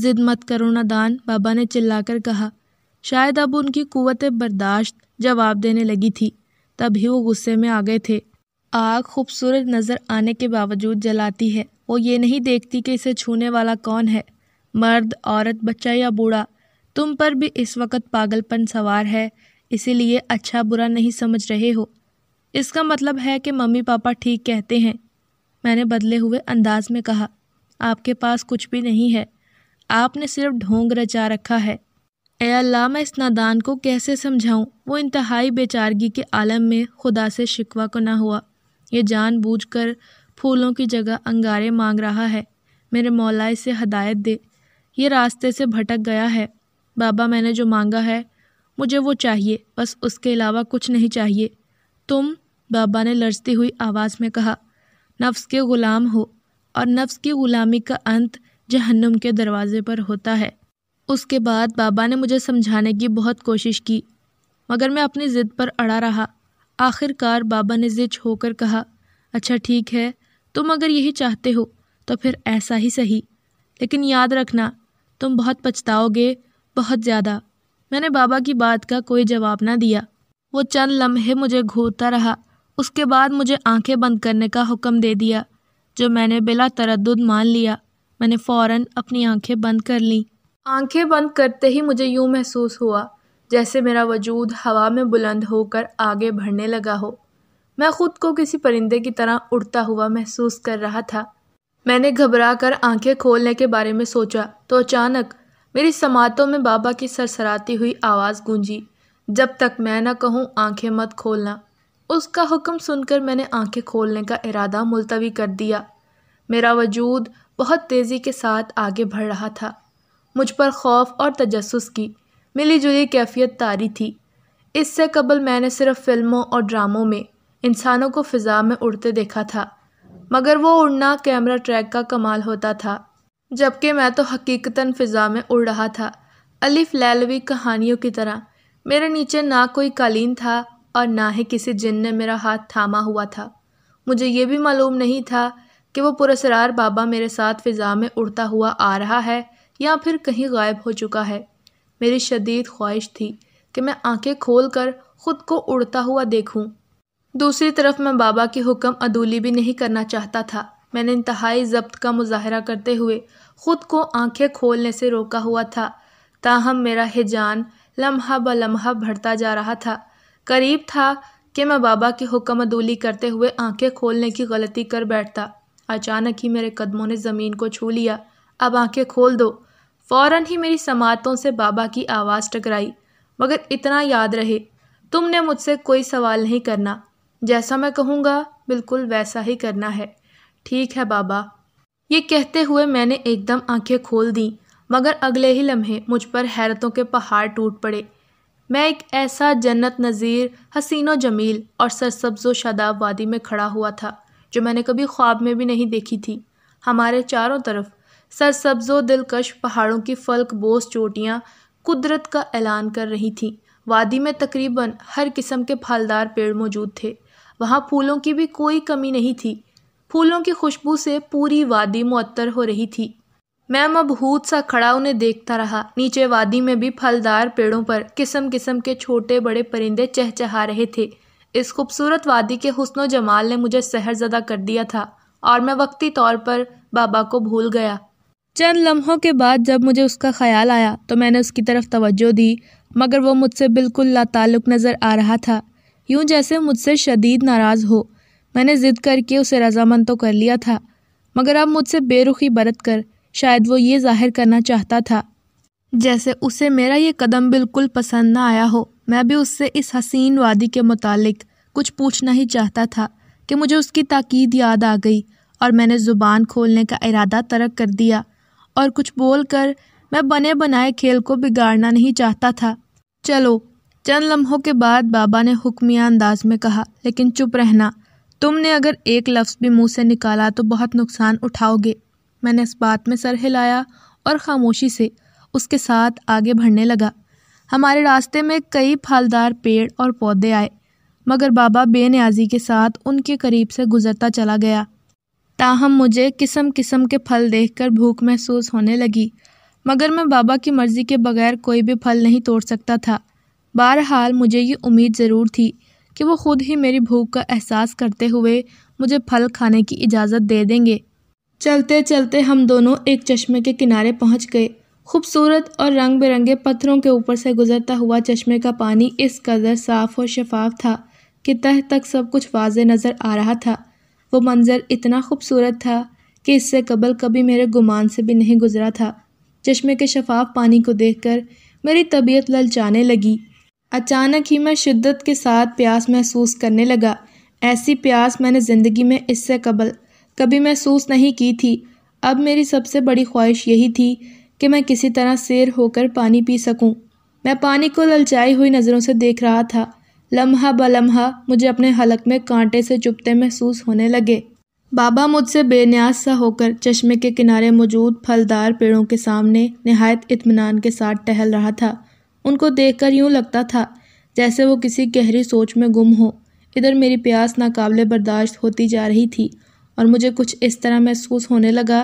Speaker 1: ज़िद मत करो ना दान बाबा ने चिल्लाकर कहा शायद अब उनकी कुवत बर्दाश्त जवाब देने लगी थी तभी वो गुस्से में आ गए थे आग खूबसूरत नज़र आने के बावजूद जलाती है वो ये नहीं देखती कि इसे छूने वाला कौन है मर्द औरत बच्चा या बूढ़ा तुम पर भी इस वक्त पागलपन सवार है इसीलिए अच्छा बुरा नहीं समझ रहे हो इसका मतलब है कि मम्मी पापा ठीक कहते हैं मैंने बदले हुए अंदाज में कहा आपके पास कुछ भी नहीं है आपने सिर्फ ढोंग रचा रखा है ए अल्लाह मैं इस नादान को कैसे समझाऊं वो इंतहाई बेचारगी के आलम में खुदा से शिकवा को ना हुआ ये जान कर फूलों की जगह अंगारे मांग रहा है मेरे मौलाए से हदायत दे ये रास्ते से भटक गया है बाबा मैंने जो मांगा है मुझे वो चाहिए बस उसके अलावा कुछ नहीं चाहिए तुम बाबा ने लड़ती हुई आवाज़ में कहा नफ्स के ग़ुलाम हो और नफ्स की ग़ुलामी का अंत जहन्नुम के दरवाज़े पर होता है उसके बाद बाबा ने मुझे समझाने की बहुत कोशिश की मगर मैं अपनी ज़िद पर अड़ा रहा आखिरकार बाबा ने जिद होकर कहा अच्छा ठीक है तुम अगर यही चाहते हो तो फिर ऐसा ही सही लेकिन याद रखना तुम बहुत पछताओगे बहुत ज़्यादा मैंने बाबा की बात का कोई जवाब ना दिया वो चंद लम्हे मुझे घूरता रहा उसके बाद मुझे आंखें बंद करने का हुक्म दे दिया जो मैंने बिला तरद मान लिया मैंने फ़ौर अपनी आंखें बंद कर लीं आंखें बंद करते ही मुझे यूँ महसूस हुआ जैसे मेरा वजूद हवा में बुलंद होकर आगे बढ़ने लगा हो मैं ख़ुद को किसी परिंदे की तरह उड़ता हुआ महसूस कर रहा था मैंने घबरा कर आँखें खोलने के बारे में सोचा तो अचानक मेरी समातों में बाबा की सरसराती हुई आवाज़ गूंजी जब तक मैं न कहूँ आंखें मत खोलना उसका हुक्म सुनकर मैंने आंखें खोलने का इरादा मुलतवी कर दिया मेरा वजूद बहुत तेज़ी के साथ आगे बढ़ रहा था मुझ पर खौफ और तजस की मिली जुली कैफियत तारी थी इससे कबल मैंने सिर्फ फिल्मों और ड्रामों में इंसानों को फ़िज़ा में उड़ते देखा था मगर वो उड़ना कैमरा ट्रैक का कमाल होता था जबकि मैं तो हकीकता फ़िज़ा में उड़ रहा था अलिफ लैलवी कहानियों की तरह मेरे नीचे ना कोई कालीन था और ना ही किसी जिन ने मेरा हाथ थामा हुआ था मुझे ये भी मालूम नहीं था कि वो पुरसरार बाबा मेरे साथ फिज़ा में उड़ता हुआ आ रहा है या फिर कहीं गायब हो चुका है मेरी शदीद ख्वाहिश थी कि मैं आंखें खोल कर ख़ुद को उड़ता हुआ देखूं। दूसरी तरफ मैं बाबा की हुक्म अदूली भी नहीं करना चाहता था मैंने इंतहाई जब्त का मुजाहरा करते हुए ख़ुद को आंखें खोलने से रोका हुआ था ताहम मेरा हिजान लम्हा ब लम्हा भरता जा रहा था करीब था कि मैं बाबा की हुक्म अदूली करते हुए आंखें खोलने की गलती कर बैठता अचानक ही मेरे कदमों ने ज़मीन को छू लिया अब आंखें खोल दो फ़ौर ही मेरी समातों से बाबा की आवाज़ टकराई मगर इतना याद रहे तुमने मुझसे कोई सवाल नहीं करना जैसा मैं कहूँगा बिल्कुल वैसा ही करना है ठीक है बाबा ये कहते हुए मैंने एकदम आंखें खोल दी मगर अगले ही लम्हे मुझ पर हैरतों के पहाड़ टूट पड़े मैं एक ऐसा जन्नत नज़ीर हसीनो जमील और सरसब्ज़ो शादाब वादी में खड़ा हुआ था जो मैंने कभी ख्वाब में भी नहीं देखी थी हमारे चारों तरफ सरसब्ज़ो दिलकश पहाड़ों की फल्क बोस चोटियाँ कुदरत का ऐलान कर रही थीं वादी में तकरीबन हर किस्म के फलदार पेड़ मौजूद थे वहाँ फूलों की भी कोई कमी नहीं थी फूलों की खुशबू से पूरी वादी मअतर हो रही थी मैं मबहूत सा खड़ा उन्हें देखता रहा नीचे वादी में भी फलदार पेड़ों पर किस्म किस्म के छोटे बड़े परिंदे चहचहा रहे थे इस खूबसूरत वादी के हुस्न जमाल ने मुझे सहरजदा कर दिया था और मैं वक्ती तौर पर बाबा को भूल गया चंद लम्हों के बाद जब मुझे उसका ख्याल आया तो मैंने उसकी तरफ तवज्जो दी मगर वो मुझसे बिल्कुल लाताल्लुक नज़र आ रहा था यूं जैसे मुझसे शदीद नाराज़ हो मैंने ज़िद करके उसे रजामंद तो कर लिया था मगर अब मुझसे बेरुखी बरत कर शायद वो ये जाहिर करना चाहता था जैसे उसे मेरा ये कदम बिल्कुल पसंद ना आया हो मैं भी उससे इस हसीन वादी के मुतालिक कुछ पूछना ही चाहता था कि मुझे उसकी ताकीद याद आ गई और मैंने ज़ुबान खोलने का इरादा तरक कर दिया और कुछ बोल कर मैं बने बनाए खेल को बिगाड़ना नहीं चाहता था चलो चंद लम्हों के बाद बाबा ने हुक्मिया अंदाज में कहा लेकिन चुप रहना तुमने अगर एक लफ्ज़ भी मुंह से निकाला तो बहुत नुकसान उठाओगे मैंने इस बात में सर हिलाया और ख़ामोशी से उसके साथ आगे बढ़ने लगा हमारे रास्ते में कई फलदार पेड़ और पौधे आए मगर बाबा बेनियाजी के साथ उनके करीब से गुज़रता चला गया ताहम मुझे किस्म किस्म के फल देखकर भूख महसूस होने लगी मगर मैं बाबा की मर्ज़ी के बगैर कोई भी फल नहीं तोड़ सकता था बहरहाल मुझे ये उम्मीद ज़रूर थी कि वो ख़ुद ही मेरी भूख का एहसास करते हुए मुझे फल खाने की इजाज़त दे देंगे चलते चलते हम दोनों एक चश्मे के किनारे पहुंच गए खूबसूरत और रंग बिरंगे पत्थरों के ऊपर से गुजरता हुआ चश्मे का पानी इस कदर साफ और शफाफ था कि तह तक सब कुछ वाज नज़र आ रहा था वो मंज़र इतना खूबसूरत था कि इससे कबल कभी मेरे गुमान से भी नहीं गुजरा था चश्मे के शफाफ पानी को कर मेरी तबीयत ललचाने लगी अचानक ही मैं शिद्दत के साथ प्यास महसूस करने लगा ऐसी प्यास मैंने ज़िंदगी में इससे कबल कभी महसूस नहीं की थी अब मेरी सबसे बड़ी ख्वाहिश यही थी कि मैं किसी तरह शेर होकर पानी पी सकूं। मैं पानी को ललचाई हुई नज़रों से देख रहा था लम्हा ब लम्हा मुझे अपने हलक में कांटे से चुपते महसूस होने लगे बाबा मुझसे बेन्यास सा होकर चश्मे के किनारे मौजूद फलदार पेड़ों के सामने नहायत इतमान के साथ टहल रहा था उनको देखकर यूं लगता था जैसे वो किसी गहरी सोच में गुम हो इधर मेरी प्यास नाकाबले बर्दाश्त होती जा रही थी और मुझे कुछ इस तरह महसूस होने लगा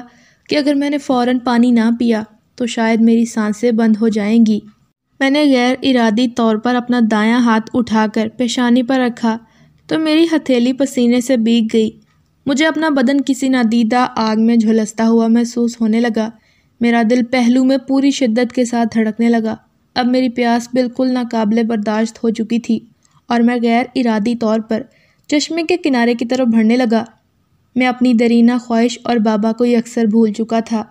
Speaker 1: कि अगर मैंने फ़ौर पानी ना पिया तो शायद मेरी सांसें बंद हो जाएंगी मैंने गैर इरादी तौर पर अपना दायां हाथ उठाकर पेशानी पर रखा तो मेरी हथेली पसीने से बीग गई मुझे अपना बदन किसी नादीदा आग में झुलसता हुआ महसूस होने लगा मेरा दिल पहलू में पूरी शिद्दत के साथ धड़कने लगा अब मेरी प्यास बिल्कुल नाकबले बर्दाश्त हो चुकी थी और मैं गैर इरादी तौर पर चश्मे के किनारे की तरफ भरने लगा मैं अपनी दरीना ख्वाहिश और बाबा को ही अक्सर भूल चुका था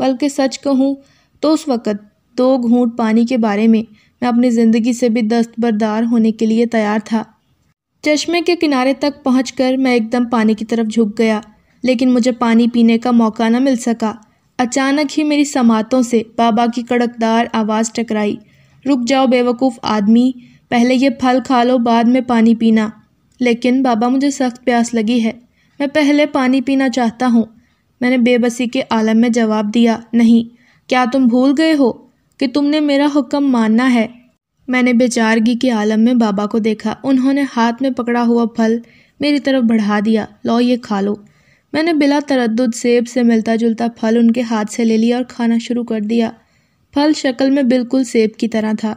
Speaker 1: बल्कि सच कहूँ तो उस वक़्त दो घूंट पानी के बारे में मैं अपनी ज़िंदगी से भी दस्तबरदार होने के लिए तैयार था चश्मे के किनारे तक पहुँच कर मैं एकदम पानी की तरफ झुक गया लेकिन मुझे पानी पीने का मौका न मिल सका अचानक ही मेरी समातों से बाबा की कड़कदार आवाज़ टकराई रुक जाओ बेवकूफ़ आदमी पहले ये फल खा लो बाद में पानी पीना लेकिन बाबा मुझे सख्त प्यास लगी है मैं पहले पानी पीना चाहता हूँ मैंने बेबसी के आलम में जवाब दिया नहीं क्या तुम भूल गए हो कि तुमने मेरा हुक्म मानना है मैंने बेचारगी के आलम में बाबा को देखा उन्होंने हाथ में पकड़ा हुआ फल मेरी तरफ बढ़ा दिया लो ये खा लो मैंने बिला तरद सेब से मिलता जुलता फल उनके हाथ से ले लिया और खाना शुरू कर दिया फल शक्ल में बिल्कुल सेब की तरह था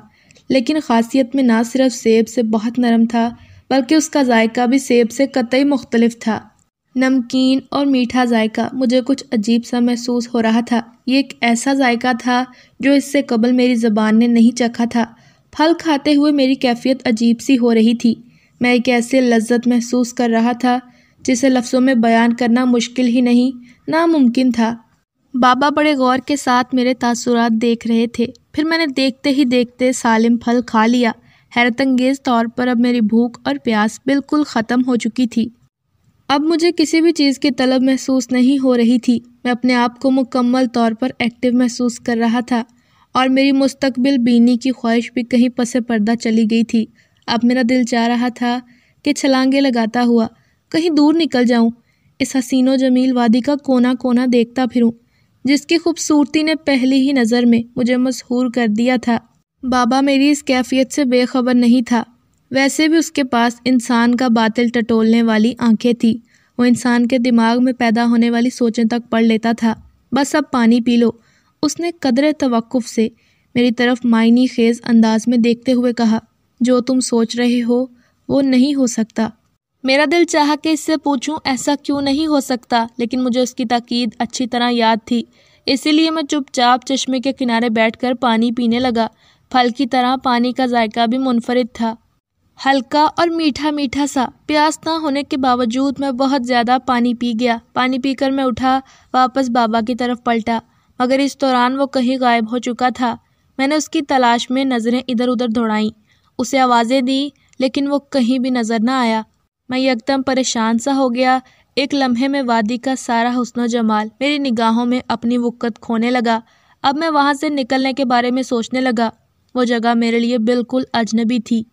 Speaker 1: लेकिन खासियत में ना सिर्फ सेब से बहुत नरम था बल्कि उसका जायका भी सेब से कतई मुख्तलफ था नमकीन और मीठा जायका मुझे कुछ अजीब सा महसूस हो रहा था ये एक ऐसा जायका था जो इससे कबल मेरी ज़बान ने नहीं चखा था फल खाते हुए मेरी कैफियत अजीब सी हो रही थी मैं एक ऐसे लज्जत महसूस कर रहा था जिसे लफ्ज़ों में बयान करना मुश्किल ही नहीं नामुमकिन था बाबा बड़े गौर के साथ मेरे तासुरात देख रहे थे फिर मैंने देखते ही देखते सालिम फल खा लिया हैरतंगेज़ तौर पर अब मेरी भूख और प्यास बिल्कुल ख़त्म हो चुकी थी अब मुझे किसी भी चीज़ की तलब महसूस नहीं हो रही थी मैं अपने आप को मुकम्मल तौर पर एक्टिव महसूस कर रहा था और मेरी मुस्तकबिल बीनी की ख्वाहिश भी कहीं पस पर्दा चली गई थी अब मेरा दिल चाह रहा था कि छलांगे लगाता हुआ कहीं दूर निकल जाऊं, इस हसीनो जमील वादी का कोना कोना देखता फिरूं, जिसकी खूबसूरती ने पहली ही नज़र में मुझे मशहूर कर दिया था बाबा मेरी इस कैफियत से बेखबर नहीं था वैसे भी उसके पास इंसान का बातिल टटोलने वाली आंखें थी वो इंसान के दिमाग में पैदा होने वाली सोचें तक पढ़ लेता था बस अब पानी पी लो उसने कदर तवक़ से मेरी तरफ मायनी खेज अंदाज में देखते हुए कहा जो तुम सोच रहे हो वो नहीं हो सकता मेरा दिल चाह के इससे पूछूं ऐसा क्यों नहीं हो सकता लेकिन मुझे उसकी ताकीद अच्छी तरह याद थी इसीलिए मैं चुपचाप चश्मे के किनारे बैठकर पानी पीने लगा फल की तरह पानी का जायका भी मुनफरद था हल्का और मीठा मीठा सा प्यास ना होने के बावजूद मैं बहुत ज़्यादा पानी पी गया पानी पीकर मैं उठा वापस बाबा की तरफ पलटा मगर इस दौरान वो कहीं गायब हो चुका था मैंने उसकी तलाश में नज़रें इधर उधर दौड़ाईं उसे आवाज़ें दी लेकिन वो कहीं भी नज़र ना आया मैं यकदम परेशान सा हो गया एक लम्हे में वादी का सारा हसन जमाल मेरी निगाहों में अपनी वक़्त खोने लगा अब मैं वहाँ से निकलने के बारे में सोचने लगा वो जगह मेरे लिए बिल्कुल अजनबी थी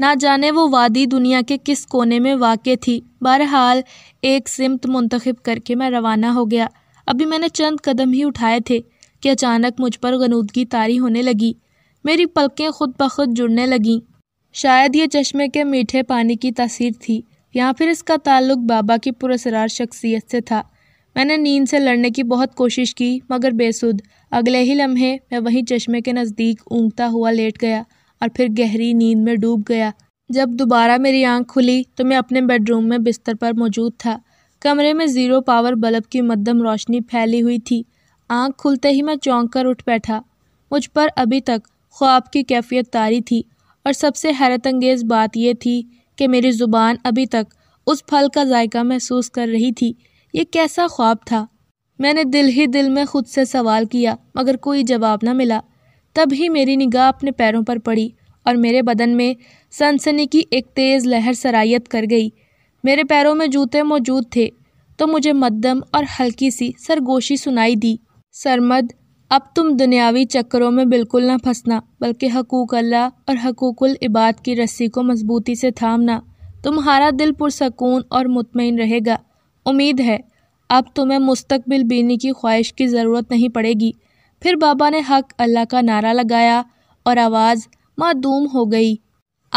Speaker 1: ना जाने वो वादी दुनिया के किस कोने में वाक़ थी बहरहाल एक सिमत मुंतखब करके मैं रवाना हो गया अभी मैंने चंद कदम ही उठाए थे कि अचानक मुझ पर गनूदगी तारी होने लगी मेरी पलकें खुद ब खुद जुड़ने लगीं शायद ये चश्मे के मीठे पानी की तसीर थी या फिर इसका ताल्लुक बाबा की पुरसरार शख्सियत से था मैंने नींद से लड़ने की बहुत कोशिश की मगर बेसुध अगले ही लम्हे मैं वहीं चश्मे के नज़दीक ऊँगता हुआ लेट गया और फिर गहरी नींद में डूब गया जब दोबारा मेरी आंख खुली तो मैं अपने बेडरूम में बिस्तर पर मौजूद था कमरे में ज़ीरो पावर बल्ब की मध्यम रोशनी फैली हुई थी आंख खुलते ही मैं चौंक कर उठ बैठा मुझ पर अभी तक ख्वाब की कैफियत तारी थी और सबसे हैरत अंगेज़ बात यह थी कि मेरी ज़ुबान अभी तक उस फल का जायका महसूस कर रही थी ये कैसा ख्वाब था मैंने दिल ही दिल में खुद से सवाल किया मगर कोई जवाब ना मिला तभी मेरी निगाह अपने पैरों पर पड़ी और मेरे बदन में सनसनी की एक तेज़ लहर सरायत कर गई मेरे पैरों में जूते मौजूद थे तो मुझे मद्दम और हल्की सी सरगोशी सुनाई दी सरमद अब तुम दुनियावी चक्करों में बिल्कुल ना फंसना बल्कि हकूक अल्लाह और हकूकुल इबाद की रस्सी को मजबूती से थामना तुम्हारा दिल पुरसकून और मुतमिन रहेगा उम्मीद है अब तुम्हें मुस्तकबिल बीनी की ख्वाहिश की ज़रूरत नहीं पड़ेगी फिर बाबा ने हक अल्लाह का नारा लगाया और आवाज़ मादूम हो गई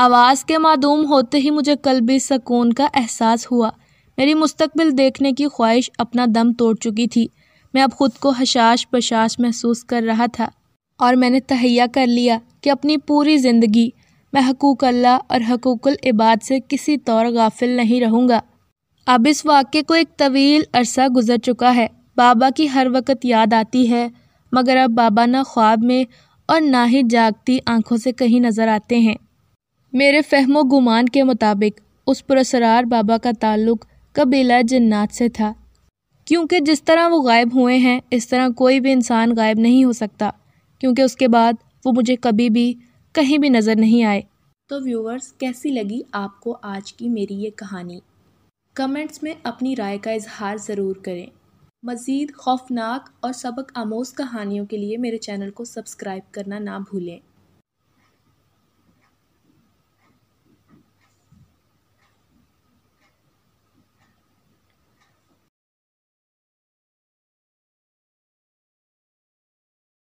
Speaker 1: आवाज़ के मादूम होते ही मुझे भी सकून का एहसास हुआ मेरी मुस्तबिल देखने की ख्वाहिश अपना दम तोड़ चुकी थी मैं अब ख़ुद को हशाश बशाश महसूस कर रहा था और मैंने तहैया कर लिया कि अपनी पूरी ज़िंदगी मैं हकूक अल्लाह और हकूकुल इबाद से किसी तौर गाफिल नहीं रहूँगा अब इस वाक्य को एक तवील अरसा गुज़र चुका है बाबा की हर वक्त याद आती है मगर अब बाबा ना ख्वाब में और ना ही जागती आंखों से कहीं नज़र आते हैं मेरे फहमो गुमान के मुताबिक उस पुरसरार बाबा का ताल्लुक कबीला जन्नात से था क्योंकि जिस तरह वो गायब हुए हैं इस तरह कोई भी इंसान गायब नहीं हो सकता क्योंकि उसके बाद वो मुझे कभी भी कहीं भी नज़र नहीं आए तो व्यूवर्स कैसी लगी आपको आज की मेरी ये कहानी कमेंट्स में अपनी राय का इजहार ज़रूर करें मज़ीद खौफ़नाक और सबक आमोज़ कहानियों के लिए मेरे चैनल को सब्सक्राइब करना ना भूलें